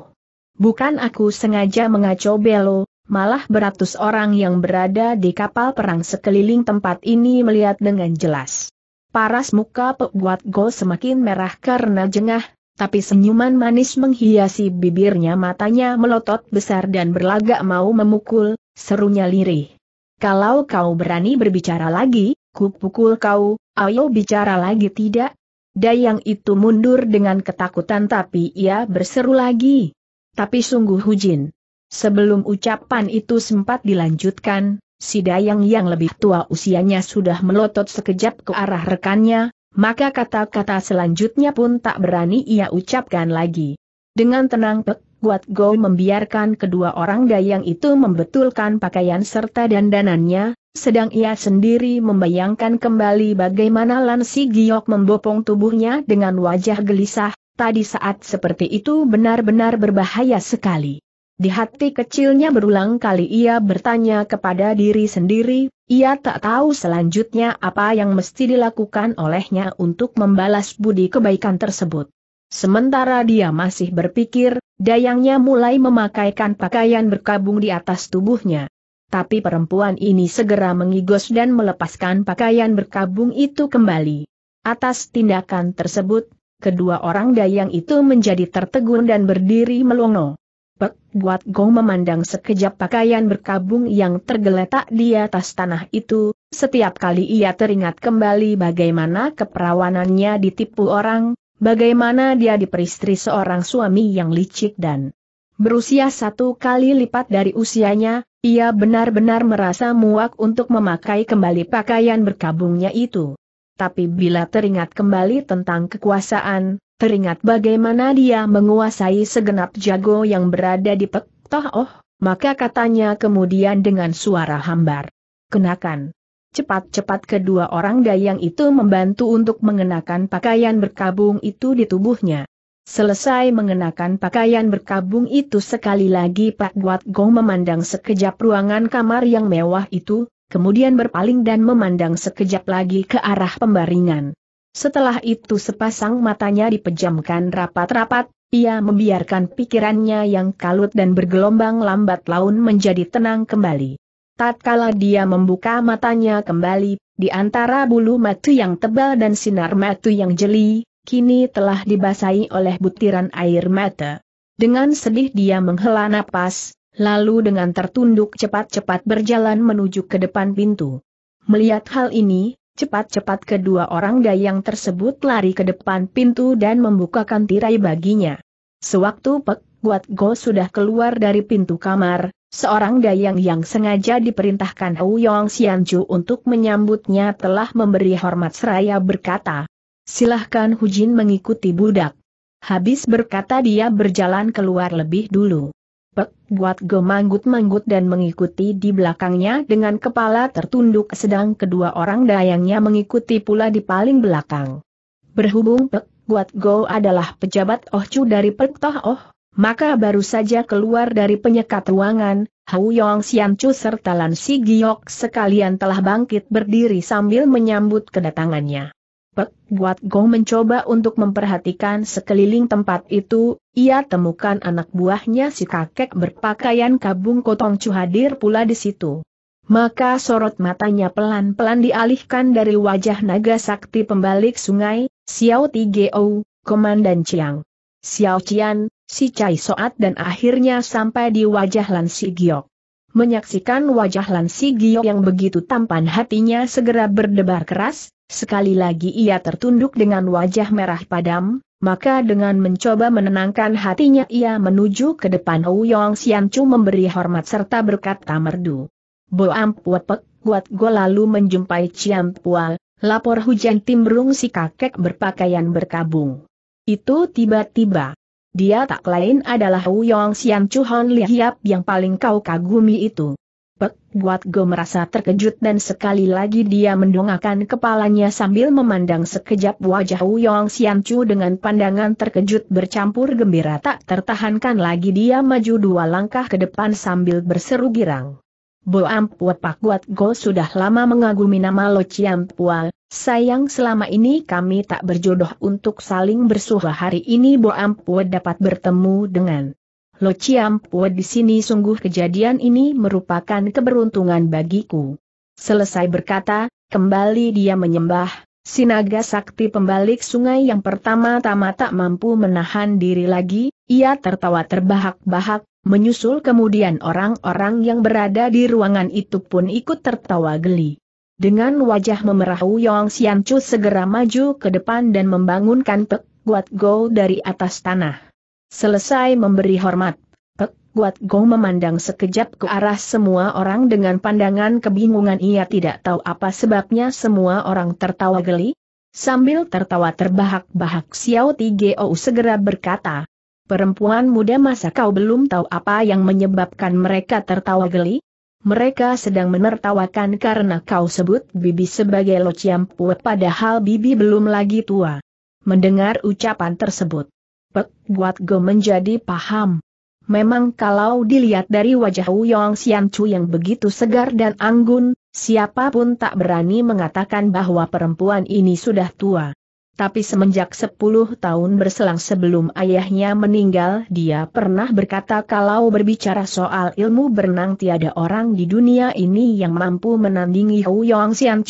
Bukan aku sengaja mengacau Belo, malah beratus orang yang berada di kapal perang sekeliling tempat ini melihat dengan jelas. Paras muka pebuat Go semakin merah karena jengah, tapi senyuman manis menghiasi bibirnya matanya melotot besar dan berlagak mau memukul, serunya lirih. Kalau kau berani berbicara lagi, kupukul kau, ayo bicara lagi tidak? Dayang itu mundur dengan ketakutan tapi ia berseru lagi. Tapi sungguh hujin. Sebelum ucapan itu sempat dilanjutkan, si Dayang yang lebih tua usianya sudah melotot sekejap ke arah rekannya, maka kata-kata selanjutnya pun tak berani ia ucapkan lagi. Dengan tenang Pek Guat Go membiarkan kedua orang dayang itu membetulkan pakaian serta dandanannya, sedang ia sendiri membayangkan kembali bagaimana Lan Si Giok membopong tubuhnya dengan wajah gelisah, tadi saat seperti itu benar-benar berbahaya sekali. Di hati kecilnya berulang kali ia bertanya kepada diri sendiri, ia tak tahu selanjutnya apa yang mesti dilakukan olehnya untuk membalas budi kebaikan tersebut. Sementara dia masih berpikir, dayangnya mulai memakaikan pakaian berkabung di atas tubuhnya. Tapi perempuan ini segera mengigos dan melepaskan pakaian berkabung itu kembali. Atas tindakan tersebut, kedua orang dayang itu menjadi tertegun dan berdiri melongo. Pek Buat Gong memandang sekejap pakaian berkabung yang tergeletak di atas tanah itu, setiap kali ia teringat kembali bagaimana keperawanannya ditipu orang, bagaimana dia diperistri seorang suami yang licik dan berusia satu kali lipat dari usianya, ia benar-benar merasa muak untuk memakai kembali pakaian berkabungnya itu. Tapi bila teringat kembali tentang kekuasaan, teringat bagaimana dia menguasai segenap jago yang berada di Pek Oh, maka katanya kemudian dengan suara hambar. Kenakan. Cepat-cepat kedua orang dayang itu membantu untuk mengenakan pakaian berkabung itu di tubuhnya. Selesai mengenakan pakaian berkabung itu sekali lagi Pak Guat Gong memandang sekejap ruangan kamar yang mewah itu, kemudian berpaling dan memandang sekejap lagi ke arah pembaringan. Setelah itu sepasang matanya dipejamkan rapat-rapat, ia membiarkan pikirannya yang kalut dan bergelombang lambat laun menjadi tenang kembali. Tatkala dia membuka matanya kembali, di antara bulu mata yang tebal dan sinar mata yang jeli, kini telah dibasahi oleh butiran air mata. Dengan sedih dia menghela napas, lalu dengan tertunduk cepat-cepat berjalan menuju ke depan pintu. Melihat hal ini, Cepat-cepat kedua orang dayang tersebut lari ke depan pintu dan membukakan tirai baginya. Sewaktu Pek Guat Go sudah keluar dari pintu kamar, seorang dayang yang sengaja diperintahkan Hou Yong Xianju untuk menyambutnya telah memberi hormat seraya berkata, Silahkan Hujin mengikuti budak. Habis berkata dia berjalan keluar lebih dulu. Pek buat Go manggut-manggut dan mengikuti di belakangnya dengan kepala tertunduk sedang kedua orang dayangnya mengikuti pula di paling belakang. Berhubung Pek Guat Go adalah pejabat Oh dari Pek Toh Oh, maka baru saja keluar dari penyekat ruangan, Hau Yong Sian Chu serta Lan Si Giok sekalian telah bangkit berdiri sambil menyambut kedatangannya. Buat Gong mencoba untuk memperhatikan sekeliling tempat itu, ia temukan anak buahnya si kakek berpakaian kabung kotong cu hadir pula di situ. Maka sorot matanya pelan-pelan dialihkan dari wajah naga sakti pembalik sungai, Xiao Tigeo, Komandan Chiang. Xiao Qian, si Cai Soat dan akhirnya sampai di wajah Lan Si Giok. Menyaksikan wajah Lan Si Giok yang begitu tampan hatinya segera berdebar keras, Sekali lagi ia tertunduk dengan wajah merah padam, maka dengan mencoba menenangkan hatinya ia menuju ke depan Sian Chu memberi hormat serta berkata merdu. Boam Puepek, Guat Go lalu menjumpai Ciam Pual, lapor hujan timbrung si kakek berpakaian berkabung. Itu tiba-tiba. Dia tak lain adalah Sian Chu Hon Liap yang paling kau kagumi itu. Pek Buat Go merasa terkejut dan sekali lagi dia mendongakkan kepalanya sambil memandang sekejap wajah Uyong Xianchu dengan pandangan terkejut bercampur gembira tak tertahankan lagi dia maju dua langkah ke depan sambil berseru girang. Boam Ampua Pak Buat Go sudah lama mengagumi nama Lo Chiam Pua, sayang selama ini kami tak berjodoh untuk saling bersuha hari ini Boam Pua dapat bertemu dengan Lo Chiam Chiampua di sini sungguh kejadian ini merupakan keberuntungan bagiku. Selesai berkata, kembali dia menyembah, sinaga sakti pembalik sungai yang pertama-tama tak mampu menahan diri lagi, ia tertawa terbahak-bahak, menyusul kemudian orang-orang yang berada di ruangan itu pun ikut tertawa geli. Dengan wajah memerah Yong Chu segera maju ke depan dan membangunkan Pek Guat Go dari atas tanah. Selesai memberi hormat, Pek Guat Gong memandang sekejap ke arah semua orang dengan pandangan kebingungan ia tidak tahu apa sebabnya semua orang tertawa geli. Sambil tertawa terbahak-bahak Xiao Tigeo segera berkata, Perempuan muda masa kau belum tahu apa yang menyebabkan mereka tertawa geli? Mereka sedang menertawakan karena kau sebut Bibi sebagai lociampu padahal Bibi belum lagi tua. Mendengar ucapan tersebut, buat Go menjadi paham. Memang kalau dilihat dari wajah Uyong Xian yang begitu segar dan anggun, siapapun tak berani mengatakan bahwa perempuan ini sudah tua. Tapi semenjak 10 tahun berselang sebelum ayahnya meninggal dia pernah berkata kalau berbicara soal ilmu berenang tiada orang di dunia ini yang mampu menandingi Uyong Xian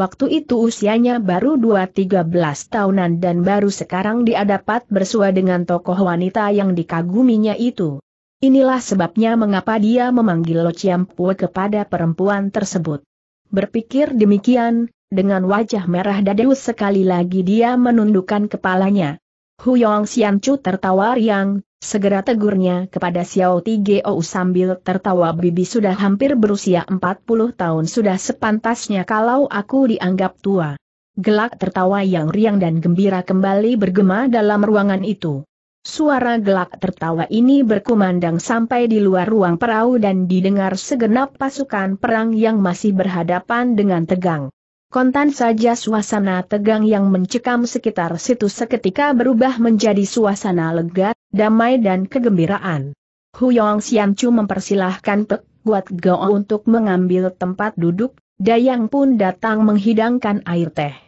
Waktu itu usianya baru 2-13 tahunan dan baru sekarang dia dapat bersua dengan tokoh wanita yang dikaguminya itu. Inilah sebabnya mengapa dia memanggil Lo Chiampue kepada perempuan tersebut. Berpikir demikian, dengan wajah merah dadu sekali lagi dia menundukkan kepalanya. Huyong Xianchu tertawa riang, Segera tegurnya kepada Xiao Tigeo sambil tertawa bibi sudah hampir berusia 40 tahun sudah sepantasnya kalau aku dianggap tua. Gelak tertawa yang riang dan gembira kembali bergema dalam ruangan itu. Suara gelak tertawa ini berkumandang sampai di luar ruang perahu dan didengar segenap pasukan perang yang masih berhadapan dengan tegang. Kontan saja suasana tegang yang mencekam sekitar situ seketika berubah menjadi suasana lega, damai dan kegembiraan. Huyong Xianchu mempersilahkan Pek Guat Gao untuk mengambil tempat duduk, Dayang pun datang menghidangkan air teh.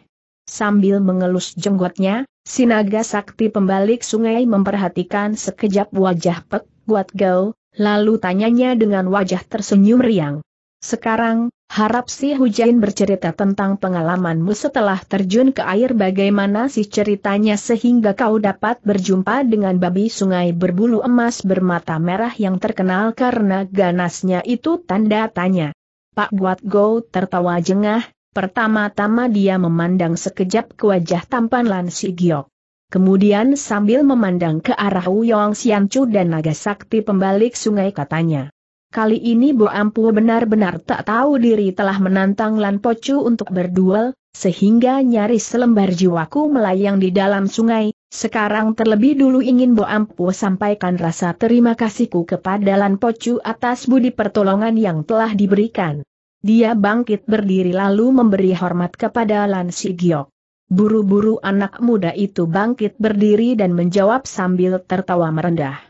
Sambil mengelus jenggotnya, Sinaga Sakti pembalik sungai memperhatikan sekejap wajah Pek Guat Gao, lalu tanyanya dengan wajah tersenyum riang. Sekarang, harap si Hujain bercerita tentang pengalamanmu setelah terjun ke air bagaimana si ceritanya sehingga kau dapat berjumpa dengan babi sungai berbulu emas bermata merah yang terkenal karena ganasnya itu tanda tanya. Pak Buat Go tertawa jengah, pertama-tama dia memandang sekejap ke wajah tampan Lan Si Giok. Kemudian sambil memandang ke arah Wuyong Siancu dan naga sakti pembalik sungai katanya. Kali ini Bo Ampu benar-benar tak tahu diri telah menantang Lan Po Pocu untuk berduel, sehingga nyaris selembar jiwaku melayang di dalam sungai, sekarang terlebih dulu ingin Bo Ampu sampaikan rasa terima kasihku kepada Lan Po Pocu atas budi pertolongan yang telah diberikan. Dia bangkit berdiri lalu memberi hormat kepada Lan Sigiok. Buru-buru anak muda itu bangkit berdiri dan menjawab sambil tertawa merendah.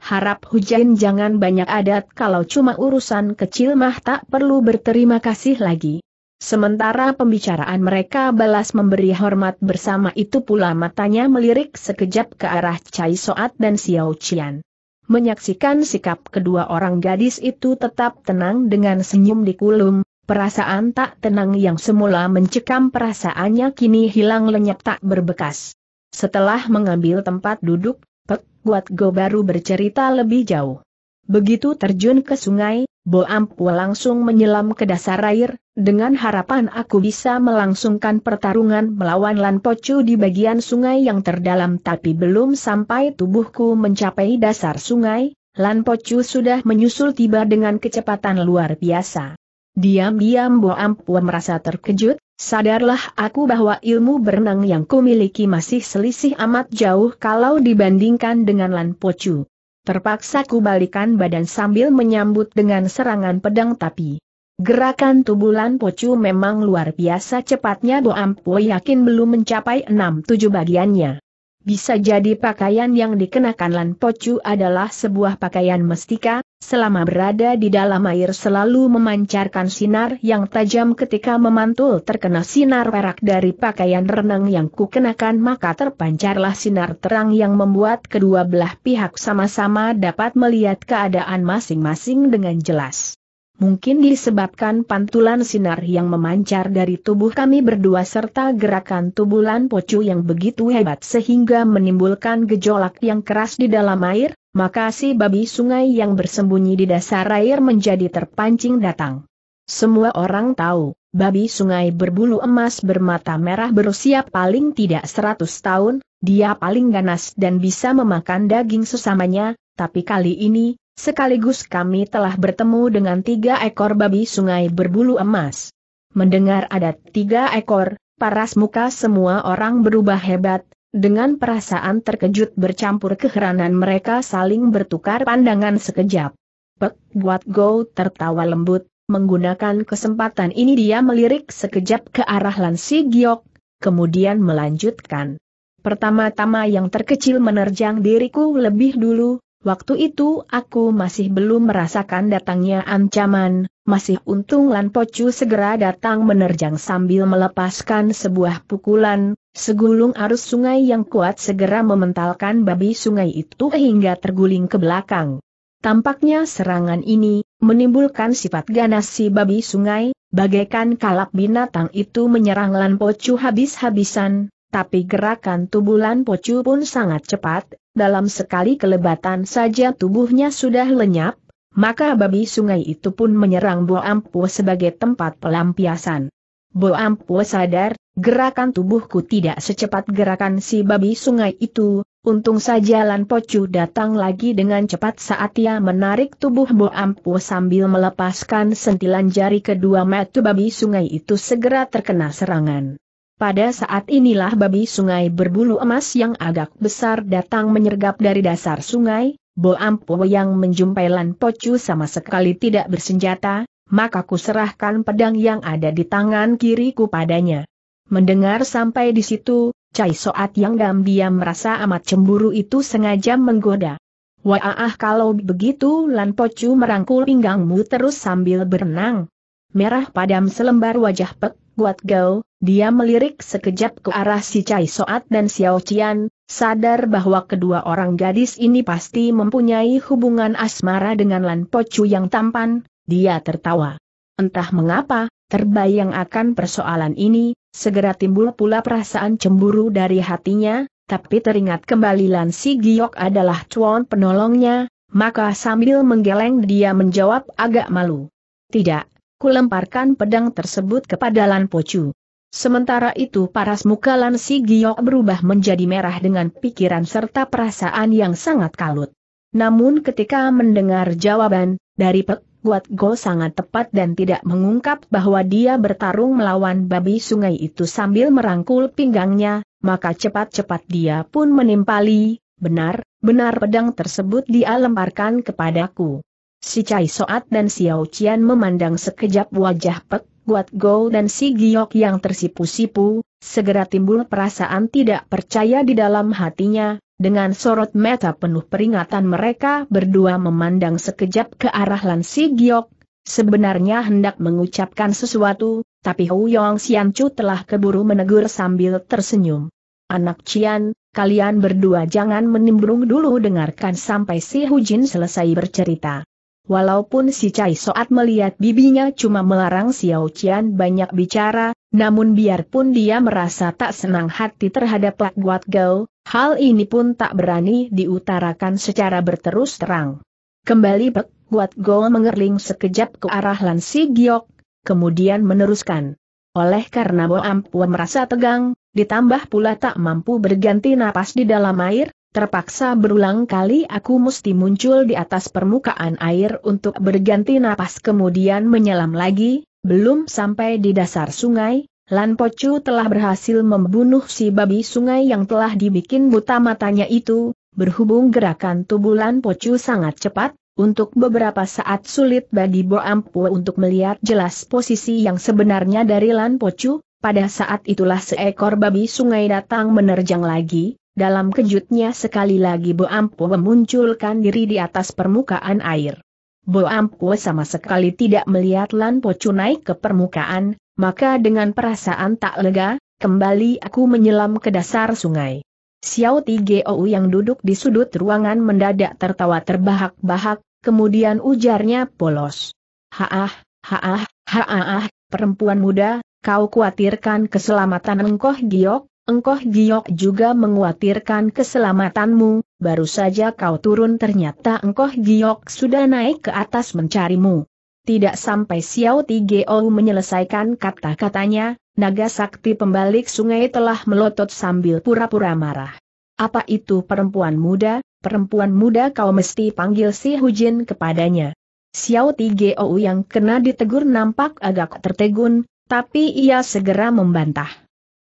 Harap hujan jangan banyak adat kalau cuma urusan kecil mah tak perlu berterima kasih lagi. Sementara pembicaraan mereka balas memberi hormat bersama itu pula matanya melirik sekejap ke arah Cai Soat dan Xiao Qian. Menyaksikan sikap kedua orang gadis itu tetap tenang dengan senyum di kulum, perasaan tak tenang yang semula mencekam perasaannya kini hilang lenyap tak berbekas. Setelah mengambil tempat duduk, Pek buat Go baru bercerita lebih jauh. Begitu terjun ke sungai, Bo Ampu langsung menyelam ke dasar air, dengan harapan aku bisa melangsungkan pertarungan melawan Lan Pocu di bagian sungai yang terdalam tapi belum sampai tubuhku mencapai dasar sungai, Lan Pocu sudah menyusul tiba dengan kecepatan luar biasa. Diam-diam Bo Ampua merasa terkejut, sadarlah aku bahwa ilmu berenang yang kumiliki masih selisih amat jauh kalau dibandingkan dengan Lan Pocu. Terpaksa kubalikan badan sambil menyambut dengan serangan pedang tapi Gerakan tubuh Lan Pocu memang luar biasa cepatnya Bo Ampua yakin belum mencapai 6-7 bagiannya. Bisa jadi pakaian yang dikenakan Lan Pocu adalah sebuah pakaian mestika, selama berada di dalam air selalu memancarkan sinar yang tajam ketika memantul terkena sinar perak dari pakaian renang yang kukenakan maka terpancarlah sinar terang yang membuat kedua belah pihak sama-sama dapat melihat keadaan masing-masing dengan jelas. Mungkin disebabkan pantulan sinar yang memancar dari tubuh kami berdua serta gerakan tubuh Lan Pocu yang begitu hebat sehingga menimbulkan gejolak yang keras di dalam air, maka si babi sungai yang bersembunyi di dasar air menjadi terpancing datang. Semua orang tahu, babi sungai berbulu emas bermata merah berusia paling tidak 100 tahun, dia paling ganas dan bisa memakan daging sesamanya, tapi kali ini, Sekaligus kami telah bertemu dengan tiga ekor babi sungai berbulu emas. Mendengar ada tiga ekor, paras muka semua orang berubah hebat, dengan perasaan terkejut bercampur keheranan mereka saling bertukar pandangan sekejap. Pek Buat Go tertawa lembut, menggunakan kesempatan ini dia melirik sekejap ke arah Lansi Giok, kemudian melanjutkan. Pertama-tama yang terkecil menerjang diriku lebih dulu, Waktu itu aku masih belum merasakan datangnya ancaman, masih untung Lan Pocu segera datang menerjang sambil melepaskan sebuah pukulan, segulung arus sungai yang kuat segera mementalkan babi sungai itu hingga terguling ke belakang. Tampaknya serangan ini, menimbulkan sifat ganas si babi sungai, bagaikan kalap binatang itu menyerang Lan Pocu habis-habisan, tapi gerakan tubuh Lan Pocu pun sangat cepat, dalam sekali kelebatan saja tubuhnya sudah lenyap, maka babi sungai itu pun menyerang Bo sebagai tempat pelampiasan. Bo sadar, gerakan tubuhku tidak secepat gerakan si babi sungai itu, untung saja Lan Pocu datang lagi dengan cepat saat ia menarik tubuh Bo sambil melepaskan sentilan jari kedua metu babi sungai itu segera terkena serangan. Pada saat inilah babi sungai berbulu emas yang agak besar datang menyergap dari dasar sungai, Bo Ampo yang menjumpai Lan Pocu sama sekali tidak bersenjata, maka ku serahkan pedang yang ada di tangan kiriku padanya. Mendengar sampai di situ, Cai Soat yang diam-diam merasa amat cemburu itu sengaja menggoda. Wah ah, ah, kalau begitu Lan Pocu merangkul pinggangmu terus sambil berenang. Merah padam selembar wajah Pek Buat Gao, dia melirik sekejap ke arah si Cai Soat dan Xiao Qian, sadar bahwa kedua orang gadis ini pasti mempunyai hubungan asmara dengan Lan Po Pocu yang tampan, dia tertawa. Entah mengapa, terbayang akan persoalan ini, segera timbul pula perasaan cemburu dari hatinya, tapi teringat kembali Lan Si Giok adalah cuan penolongnya, maka sambil menggeleng dia menjawab agak malu. Tidak, kulemparkan pedang tersebut kepada Lan Pocu. Sementara itu paras muka Lan Si Giok berubah menjadi merah dengan pikiran serta perasaan yang sangat kalut. Namun ketika mendengar jawaban, dari Pek Guat Go sangat tepat dan tidak mengungkap bahwa dia bertarung melawan babi sungai itu sambil merangkul pinggangnya, maka cepat-cepat dia pun menimpali, benar, benar pedang tersebut dia lemparkan kepadaku. Si Cai Soat dan Xiao Qian memandang sekejap wajah Pek Guat Go dan si Giok yang tersipu-sipu, segera timbul perasaan tidak percaya di dalam hatinya, dengan sorot mata penuh peringatan mereka berdua memandang sekejap ke arah Lan si Giok, sebenarnya hendak mengucapkan sesuatu, tapi Hu Yong Xian Chu telah keburu menegur sambil tersenyum. Anak Cian, kalian berdua jangan menimbrung dulu dengarkan sampai si Hu Jin selesai bercerita. Walaupun si Cai Soat melihat bibinya cuma melarang Xiao Qian banyak bicara, namun biarpun dia merasa tak senang hati terhadap Pak Guat Gao, hal ini pun tak berani diutarakan secara berterus terang. Kembali Pak Guat Gao mengerling sekejap ke arah Lan Si Giok, kemudian meneruskan. Oleh karena Bo Ampua merasa tegang, ditambah pula tak mampu berganti napas di dalam air, Terpaksa berulang kali aku mesti muncul di atas permukaan air untuk berganti napas kemudian menyelam lagi, belum sampai di dasar sungai, Lan Pocu telah berhasil membunuh si babi sungai yang telah dibikin buta matanya itu, berhubung gerakan tubuh Lan Pocu sangat cepat, untuk beberapa saat sulit bagi Bo Ampu untuk melihat jelas posisi yang sebenarnya dari Lan Pocu, pada saat itulah seekor babi sungai datang menerjang lagi, dalam kejutnya sekali lagi Ampo memunculkan diri di atas permukaan air. Ampo sama sekali tidak melihat Lan Pocu naik ke permukaan, maka dengan perasaan tak lega, kembali aku menyelam ke dasar sungai. Xiao Ti Tigeo yang duduk di sudut ruangan mendadak tertawa terbahak-bahak, kemudian ujarnya polos. Haah, haah, haah, perempuan muda, kau khawatirkan keselamatan engkau giok, Engkoh Giok juga menguatirkan keselamatanmu, baru saja kau turun ternyata Engkoh Giok sudah naik ke atas mencarimu. Tidak sampai Xiao Tigeo menyelesaikan kata-katanya, naga sakti pembalik sungai telah melotot sambil pura-pura marah. Apa itu perempuan muda? Perempuan muda kau mesti panggil si Hujin kepadanya. Xiao Tigeo yang kena ditegur nampak agak tertegun, tapi ia segera membantah.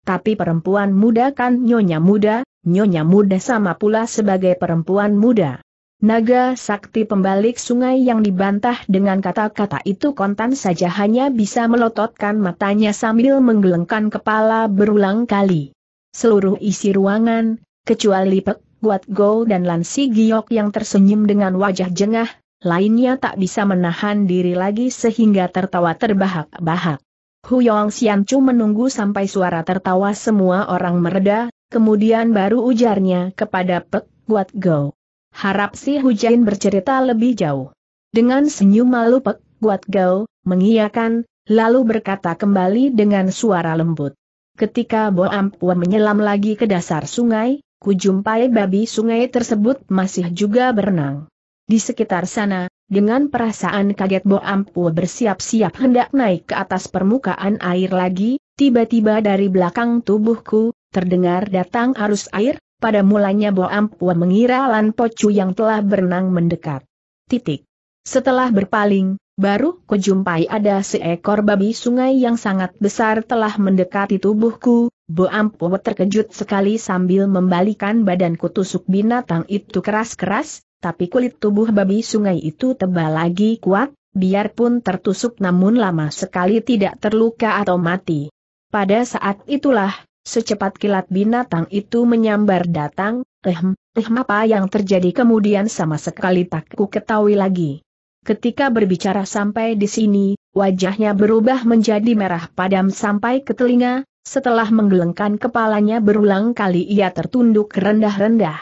Tapi perempuan muda kan nyonya muda, nyonya muda sama pula sebagai perempuan muda. Naga sakti pembalik sungai yang dibantah dengan kata-kata itu kontan saja hanya bisa melototkan matanya sambil menggelengkan kepala berulang kali. Seluruh isi ruangan, kecuali Pek Guat Go dan Lansi Giok yang tersenyum dengan wajah jengah, lainnya tak bisa menahan diri lagi sehingga tertawa terbahak-bahak. Hu Huyong Chu menunggu sampai suara tertawa semua orang mereda, kemudian baru ujarnya kepada Pek Guat Gao. Harap si Jain bercerita lebih jauh. Dengan senyum malu Pek Guat Gao mengiyakan, lalu berkata kembali dengan suara lembut. Ketika Bo Ampuan menyelam lagi ke dasar sungai, kujumpai babi sungai tersebut masih juga berenang. Di sekitar sana, dengan perasaan kaget Bo Ampu bersiap-siap hendak naik ke atas permukaan air lagi, tiba-tiba dari belakang tubuhku, terdengar datang arus air, pada mulanya Bo Ampu mengira Lan Pocu yang telah berenang mendekat. Titik. Setelah berpaling, baru kujumpai ada seekor babi sungai yang sangat besar telah mendekati tubuhku, Bo Ampu terkejut sekali sambil membalikan badanku tusuk binatang itu keras-keras, tapi kulit tubuh babi sungai itu tebal lagi kuat, biarpun tertusuk namun lama sekali tidak terluka atau mati. Pada saat itulah, secepat kilat binatang itu menyambar datang, ehm, ehm apa yang terjadi kemudian sama sekali tak ku ketahui lagi. Ketika berbicara sampai di sini, wajahnya berubah menjadi merah padam sampai ke telinga, setelah menggelengkan kepalanya berulang kali ia tertunduk rendah-rendah.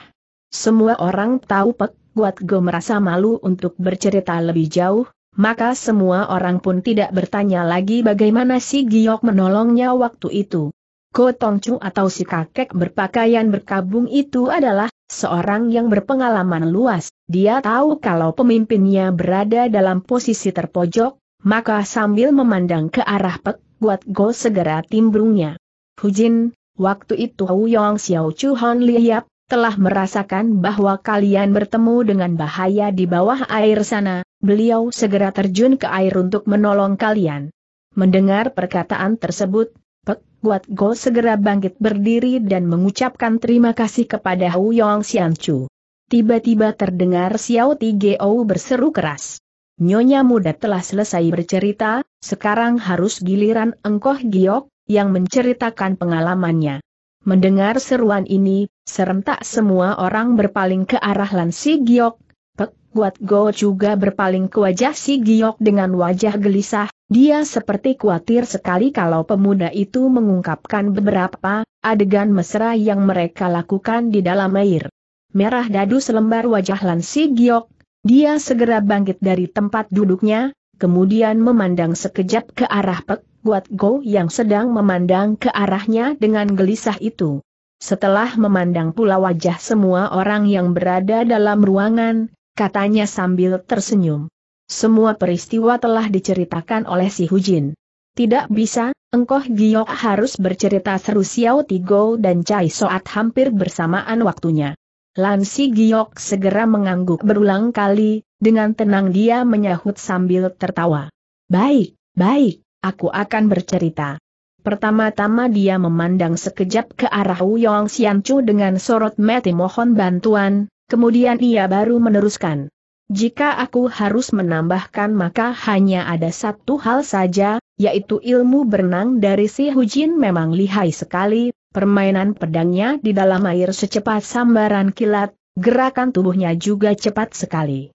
Semua orang tahu Pek Guat Go merasa malu untuk bercerita lebih jauh, maka semua orang pun tidak bertanya lagi bagaimana si Giok menolongnya waktu itu. Ko Chu atau si kakek berpakaian berkabung itu adalah seorang yang berpengalaman luas, dia tahu kalau pemimpinnya berada dalam posisi terpojok, maka sambil memandang ke arah Pek Guat Go segera timbrungnya. Hujin, waktu itu Yong Xiao Chu Hon Liap, telah merasakan bahwa kalian bertemu dengan bahaya di bawah air sana, beliau segera terjun ke air untuk menolong kalian. Mendengar perkataan tersebut, Pek Guat Go segera bangkit berdiri dan mengucapkan terima kasih kepada Hu Yong Xian Chu. Tiba-tiba terdengar Xiao Ti Tigeo berseru keras. Nyonya muda telah selesai bercerita, sekarang harus giliran engkoh giok, yang menceritakan pengalamannya. Mendengar seruan ini, serentak semua orang berpaling ke arah Lan Si Giok. Pek Guat Go juga berpaling ke wajah Si Giok dengan wajah gelisah, dia seperti khawatir sekali kalau pemuda itu mengungkapkan beberapa adegan mesra yang mereka lakukan di dalam air. Merah dadu selembar wajah Lan Si Giok, dia segera bangkit dari tempat duduknya, kemudian memandang sekejap ke arah Pek buat Go yang sedang memandang ke arahnya dengan gelisah itu. Setelah memandang pula wajah semua orang yang berada dalam ruangan, katanya sambil tersenyum. Semua peristiwa telah diceritakan oleh si Hujin. Tidak bisa, engkoh Giok harus bercerita seru Xiao Tigo dan Cai Soat hampir bersamaan waktunya. Lansi Giok segera mengangguk berulang kali, dengan tenang dia menyahut sambil tertawa. Baik, baik. Aku akan bercerita. Pertama-tama dia memandang sekejap ke arah Wuyong Xianchu dengan sorot mati mohon bantuan, kemudian ia baru meneruskan. Jika aku harus menambahkan maka hanya ada satu hal saja, yaitu ilmu berenang dari si Hu Jin memang lihai sekali, permainan pedangnya di dalam air secepat sambaran kilat, gerakan tubuhnya juga cepat sekali.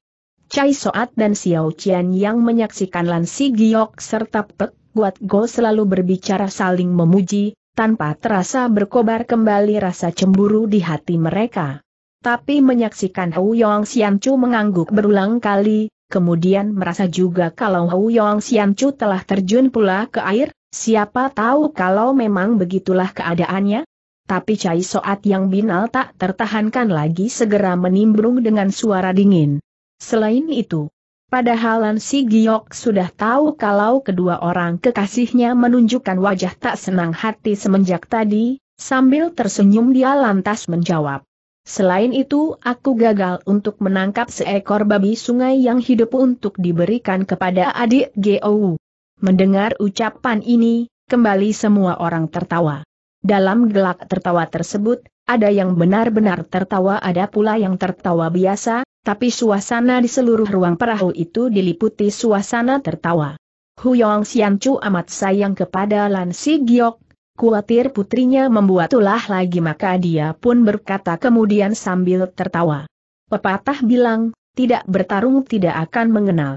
Cai Soat dan Xiao Qian yang menyaksikan Lan Si Giok serta Pek Guat Go selalu berbicara saling memuji, tanpa terasa berkobar kembali rasa cemburu di hati mereka. Tapi menyaksikan Hou Yong Xian Chu mengangguk berulang kali, kemudian merasa juga kalau Hou Yong Xian Chu telah terjun pula ke air, siapa tahu kalau memang begitulah keadaannya? Tapi Cai Soat yang binal tak tertahankan lagi segera menimbrung dengan suara dingin. Selain itu, padahal Si Giok sudah tahu kalau kedua orang kekasihnya menunjukkan wajah tak senang hati semenjak tadi, sambil tersenyum dia lantas menjawab. Selain itu, aku gagal untuk menangkap seekor babi sungai yang hidup untuk diberikan kepada adik Gou. Mendengar ucapan ini, kembali semua orang tertawa. Dalam gelak tertawa tersebut, ada yang benar-benar tertawa ada pula yang tertawa biasa, tapi suasana di seluruh ruang perahu itu diliputi suasana tertawa. Huyong Xianchu amat sayang kepada Lan Si Giok, khawatir putrinya membuat ulah lagi maka dia pun berkata kemudian sambil tertawa. Pepatah bilang, tidak bertarung tidak akan mengenal.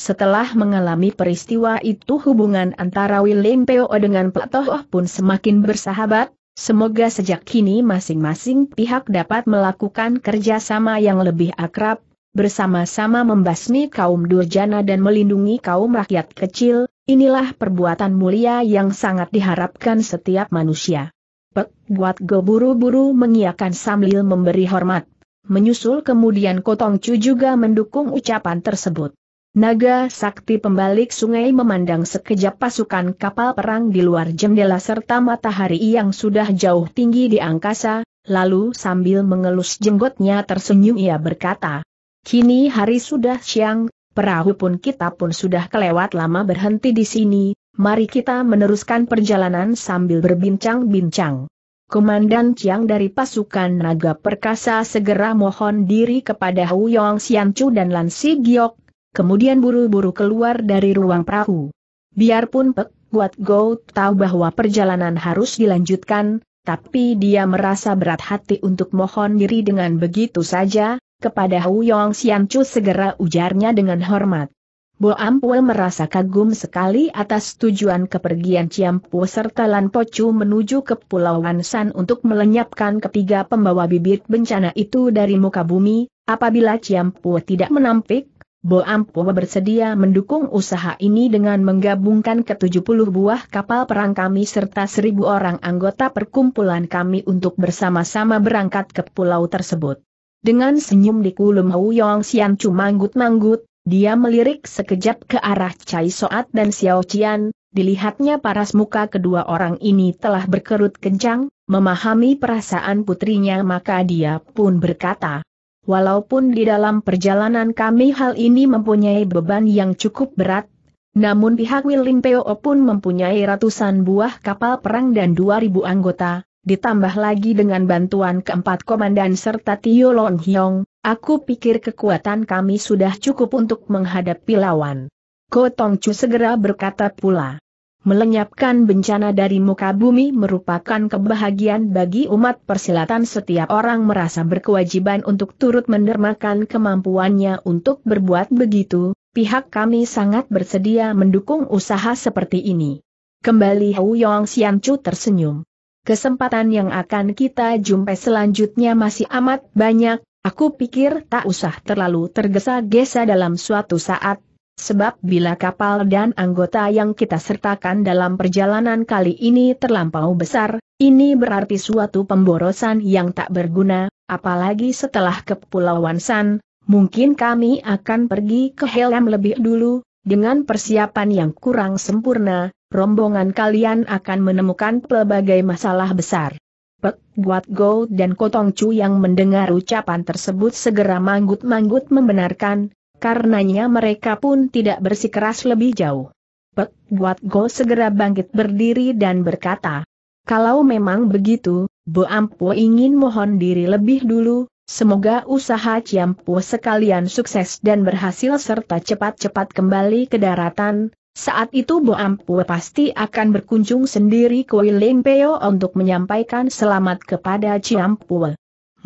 Setelah mengalami peristiwa itu hubungan antara William Peo dengan Pak oh pun semakin bersahabat, semoga sejak kini masing-masing pihak dapat melakukan kerjasama yang lebih akrab, bersama-sama membasmi kaum durjana dan melindungi kaum rakyat kecil, inilah perbuatan mulia yang sangat diharapkan setiap manusia. Pek buat go buru-buru mengiakan sambil memberi hormat. Menyusul kemudian Kotong Chu juga mendukung ucapan tersebut. Naga sakti pembalik sungai memandang sekejap pasukan kapal perang di luar jendela serta matahari yang sudah jauh tinggi di angkasa, lalu sambil mengelus jenggotnya tersenyum ia berkata, Kini hari sudah siang, perahu pun kita pun sudah kelewat lama berhenti di sini, mari kita meneruskan perjalanan sambil berbincang-bincang. Komandan Chiang dari pasukan naga perkasa segera mohon diri kepada Hu Yong Chu, dan Lan Si Giok kemudian buru-buru keluar dari ruang perahu. Biarpun Pek Guat Go tahu bahwa perjalanan harus dilanjutkan, tapi dia merasa berat hati untuk mohon diri dengan begitu saja, kepada Hu Yong Huyong Chu. segera ujarnya dengan hormat. Bo Ampul merasa kagum sekali atas tujuan kepergian Ciampu serta Lan Pocu menuju ke Pulau San untuk melenyapkan ketiga pembawa bibit bencana itu dari muka bumi, apabila Ciampu tidak menampik, Bo Ampo bersedia mendukung usaha ini dengan menggabungkan ke-70 buah kapal perang kami serta 1000 orang anggota perkumpulan kami untuk bersama-sama berangkat ke pulau tersebut. Dengan senyum di kulum Hou Yong Xian manggut-manggut, dia melirik sekejap ke arah Cai Soat dan Xiao Qian, dilihatnya paras muka kedua orang ini telah berkerut kencang, memahami perasaan putrinya maka dia pun berkata, walaupun di dalam perjalanan kami hal ini mempunyai beban yang cukup berat, namun pihak Wilimpeo pun mempunyai ratusan buah kapal perang dan 2.000 anggota, ditambah lagi dengan bantuan keempat komandan serta Tio Long Hyong, aku pikir kekuatan kami sudah cukup untuk menghadapi lawan. Ko Tong Chu segera berkata pula. Melenyapkan bencana dari muka bumi merupakan kebahagiaan bagi umat persilatan setiap orang merasa berkewajiban untuk turut mendermakan kemampuannya untuk berbuat begitu, pihak kami sangat bersedia mendukung usaha seperti ini. Kembali Hou Yong Xian Chu tersenyum. Kesempatan yang akan kita jumpai selanjutnya masih amat banyak, aku pikir tak usah terlalu tergesa-gesa dalam suatu saat Sebab bila kapal dan anggota yang kita sertakan dalam perjalanan kali ini terlampau besar, ini berarti suatu pemborosan yang tak berguna, apalagi setelah kepulauan San, mungkin kami akan pergi ke Helm lebih dulu, dengan persiapan yang kurang sempurna, rombongan kalian akan menemukan pelbagai masalah besar. Pek, Guat Go dan Kotong Chu yang mendengar ucapan tersebut segera manggut-manggut membenarkan, karenanya mereka pun tidak bersikeras lebih jauh. Pek Guat Go segera bangkit berdiri dan berkata, kalau memang begitu, Bo Ampo ingin mohon diri lebih dulu, semoga usaha Ciampo sekalian sukses dan berhasil serta cepat-cepat kembali ke daratan, saat itu Bo Ampo pasti akan berkunjung sendiri ke Wilimpeo untuk menyampaikan selamat kepada Ciampo.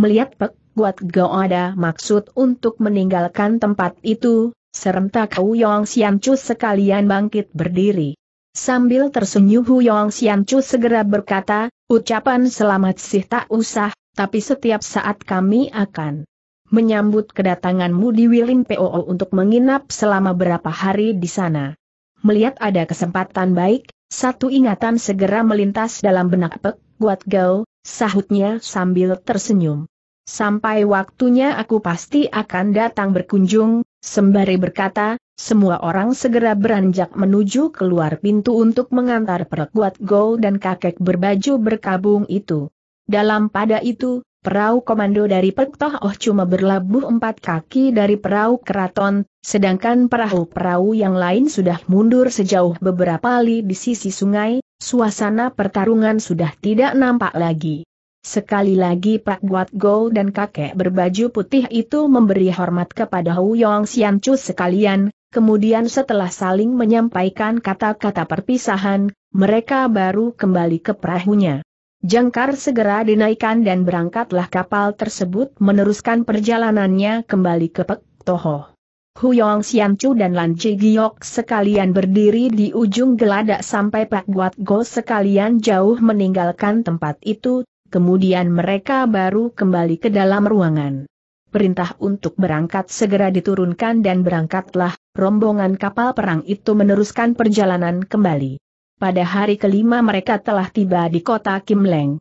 Melihat Pek buat Gao ada maksud untuk meninggalkan tempat itu, serentak Hu Yong Xian Chu sekalian bangkit berdiri. Sambil tersenyum Hu Yong Xian Chu segera berkata, ucapan selamat sih tak usah, tapi setiap saat kami akan menyambut kedatanganmu di Wilin POO untuk menginap selama berapa hari di sana. Melihat ada kesempatan baik, satu ingatan segera melintas dalam benak Pek Guat Gao, sahutnya sambil tersenyum. Sampai waktunya aku pasti akan datang berkunjung, sembari berkata, semua orang segera beranjak menuju keluar pintu untuk mengantar perekuat Gol dan kakek berbaju berkabung itu. Dalam pada itu, perahu komando dari Pektoh Oh cuma berlabuh empat kaki dari perahu keraton, sedangkan perahu-perahu yang lain sudah mundur sejauh beberapa li di sisi sungai, suasana pertarungan sudah tidak nampak lagi. Sekali lagi Pak Guat Go dan kakek berbaju putih itu memberi hormat kepada Hu Yong Xian Chu sekalian, kemudian setelah saling menyampaikan kata-kata perpisahan, mereka baru kembali ke perahunya. Jangkar segera dinaikkan dan berangkatlah kapal tersebut meneruskan perjalanannya kembali ke Pek Toho. Hu Yong Xian Chu dan Lan Chi Giok sekalian berdiri di ujung geladak sampai Pak Guat Go sekalian jauh meninggalkan tempat itu, Kemudian mereka baru kembali ke dalam ruangan. Perintah untuk berangkat segera diturunkan dan berangkatlah, rombongan kapal perang itu meneruskan perjalanan kembali. Pada hari kelima mereka telah tiba di kota Kim Leng.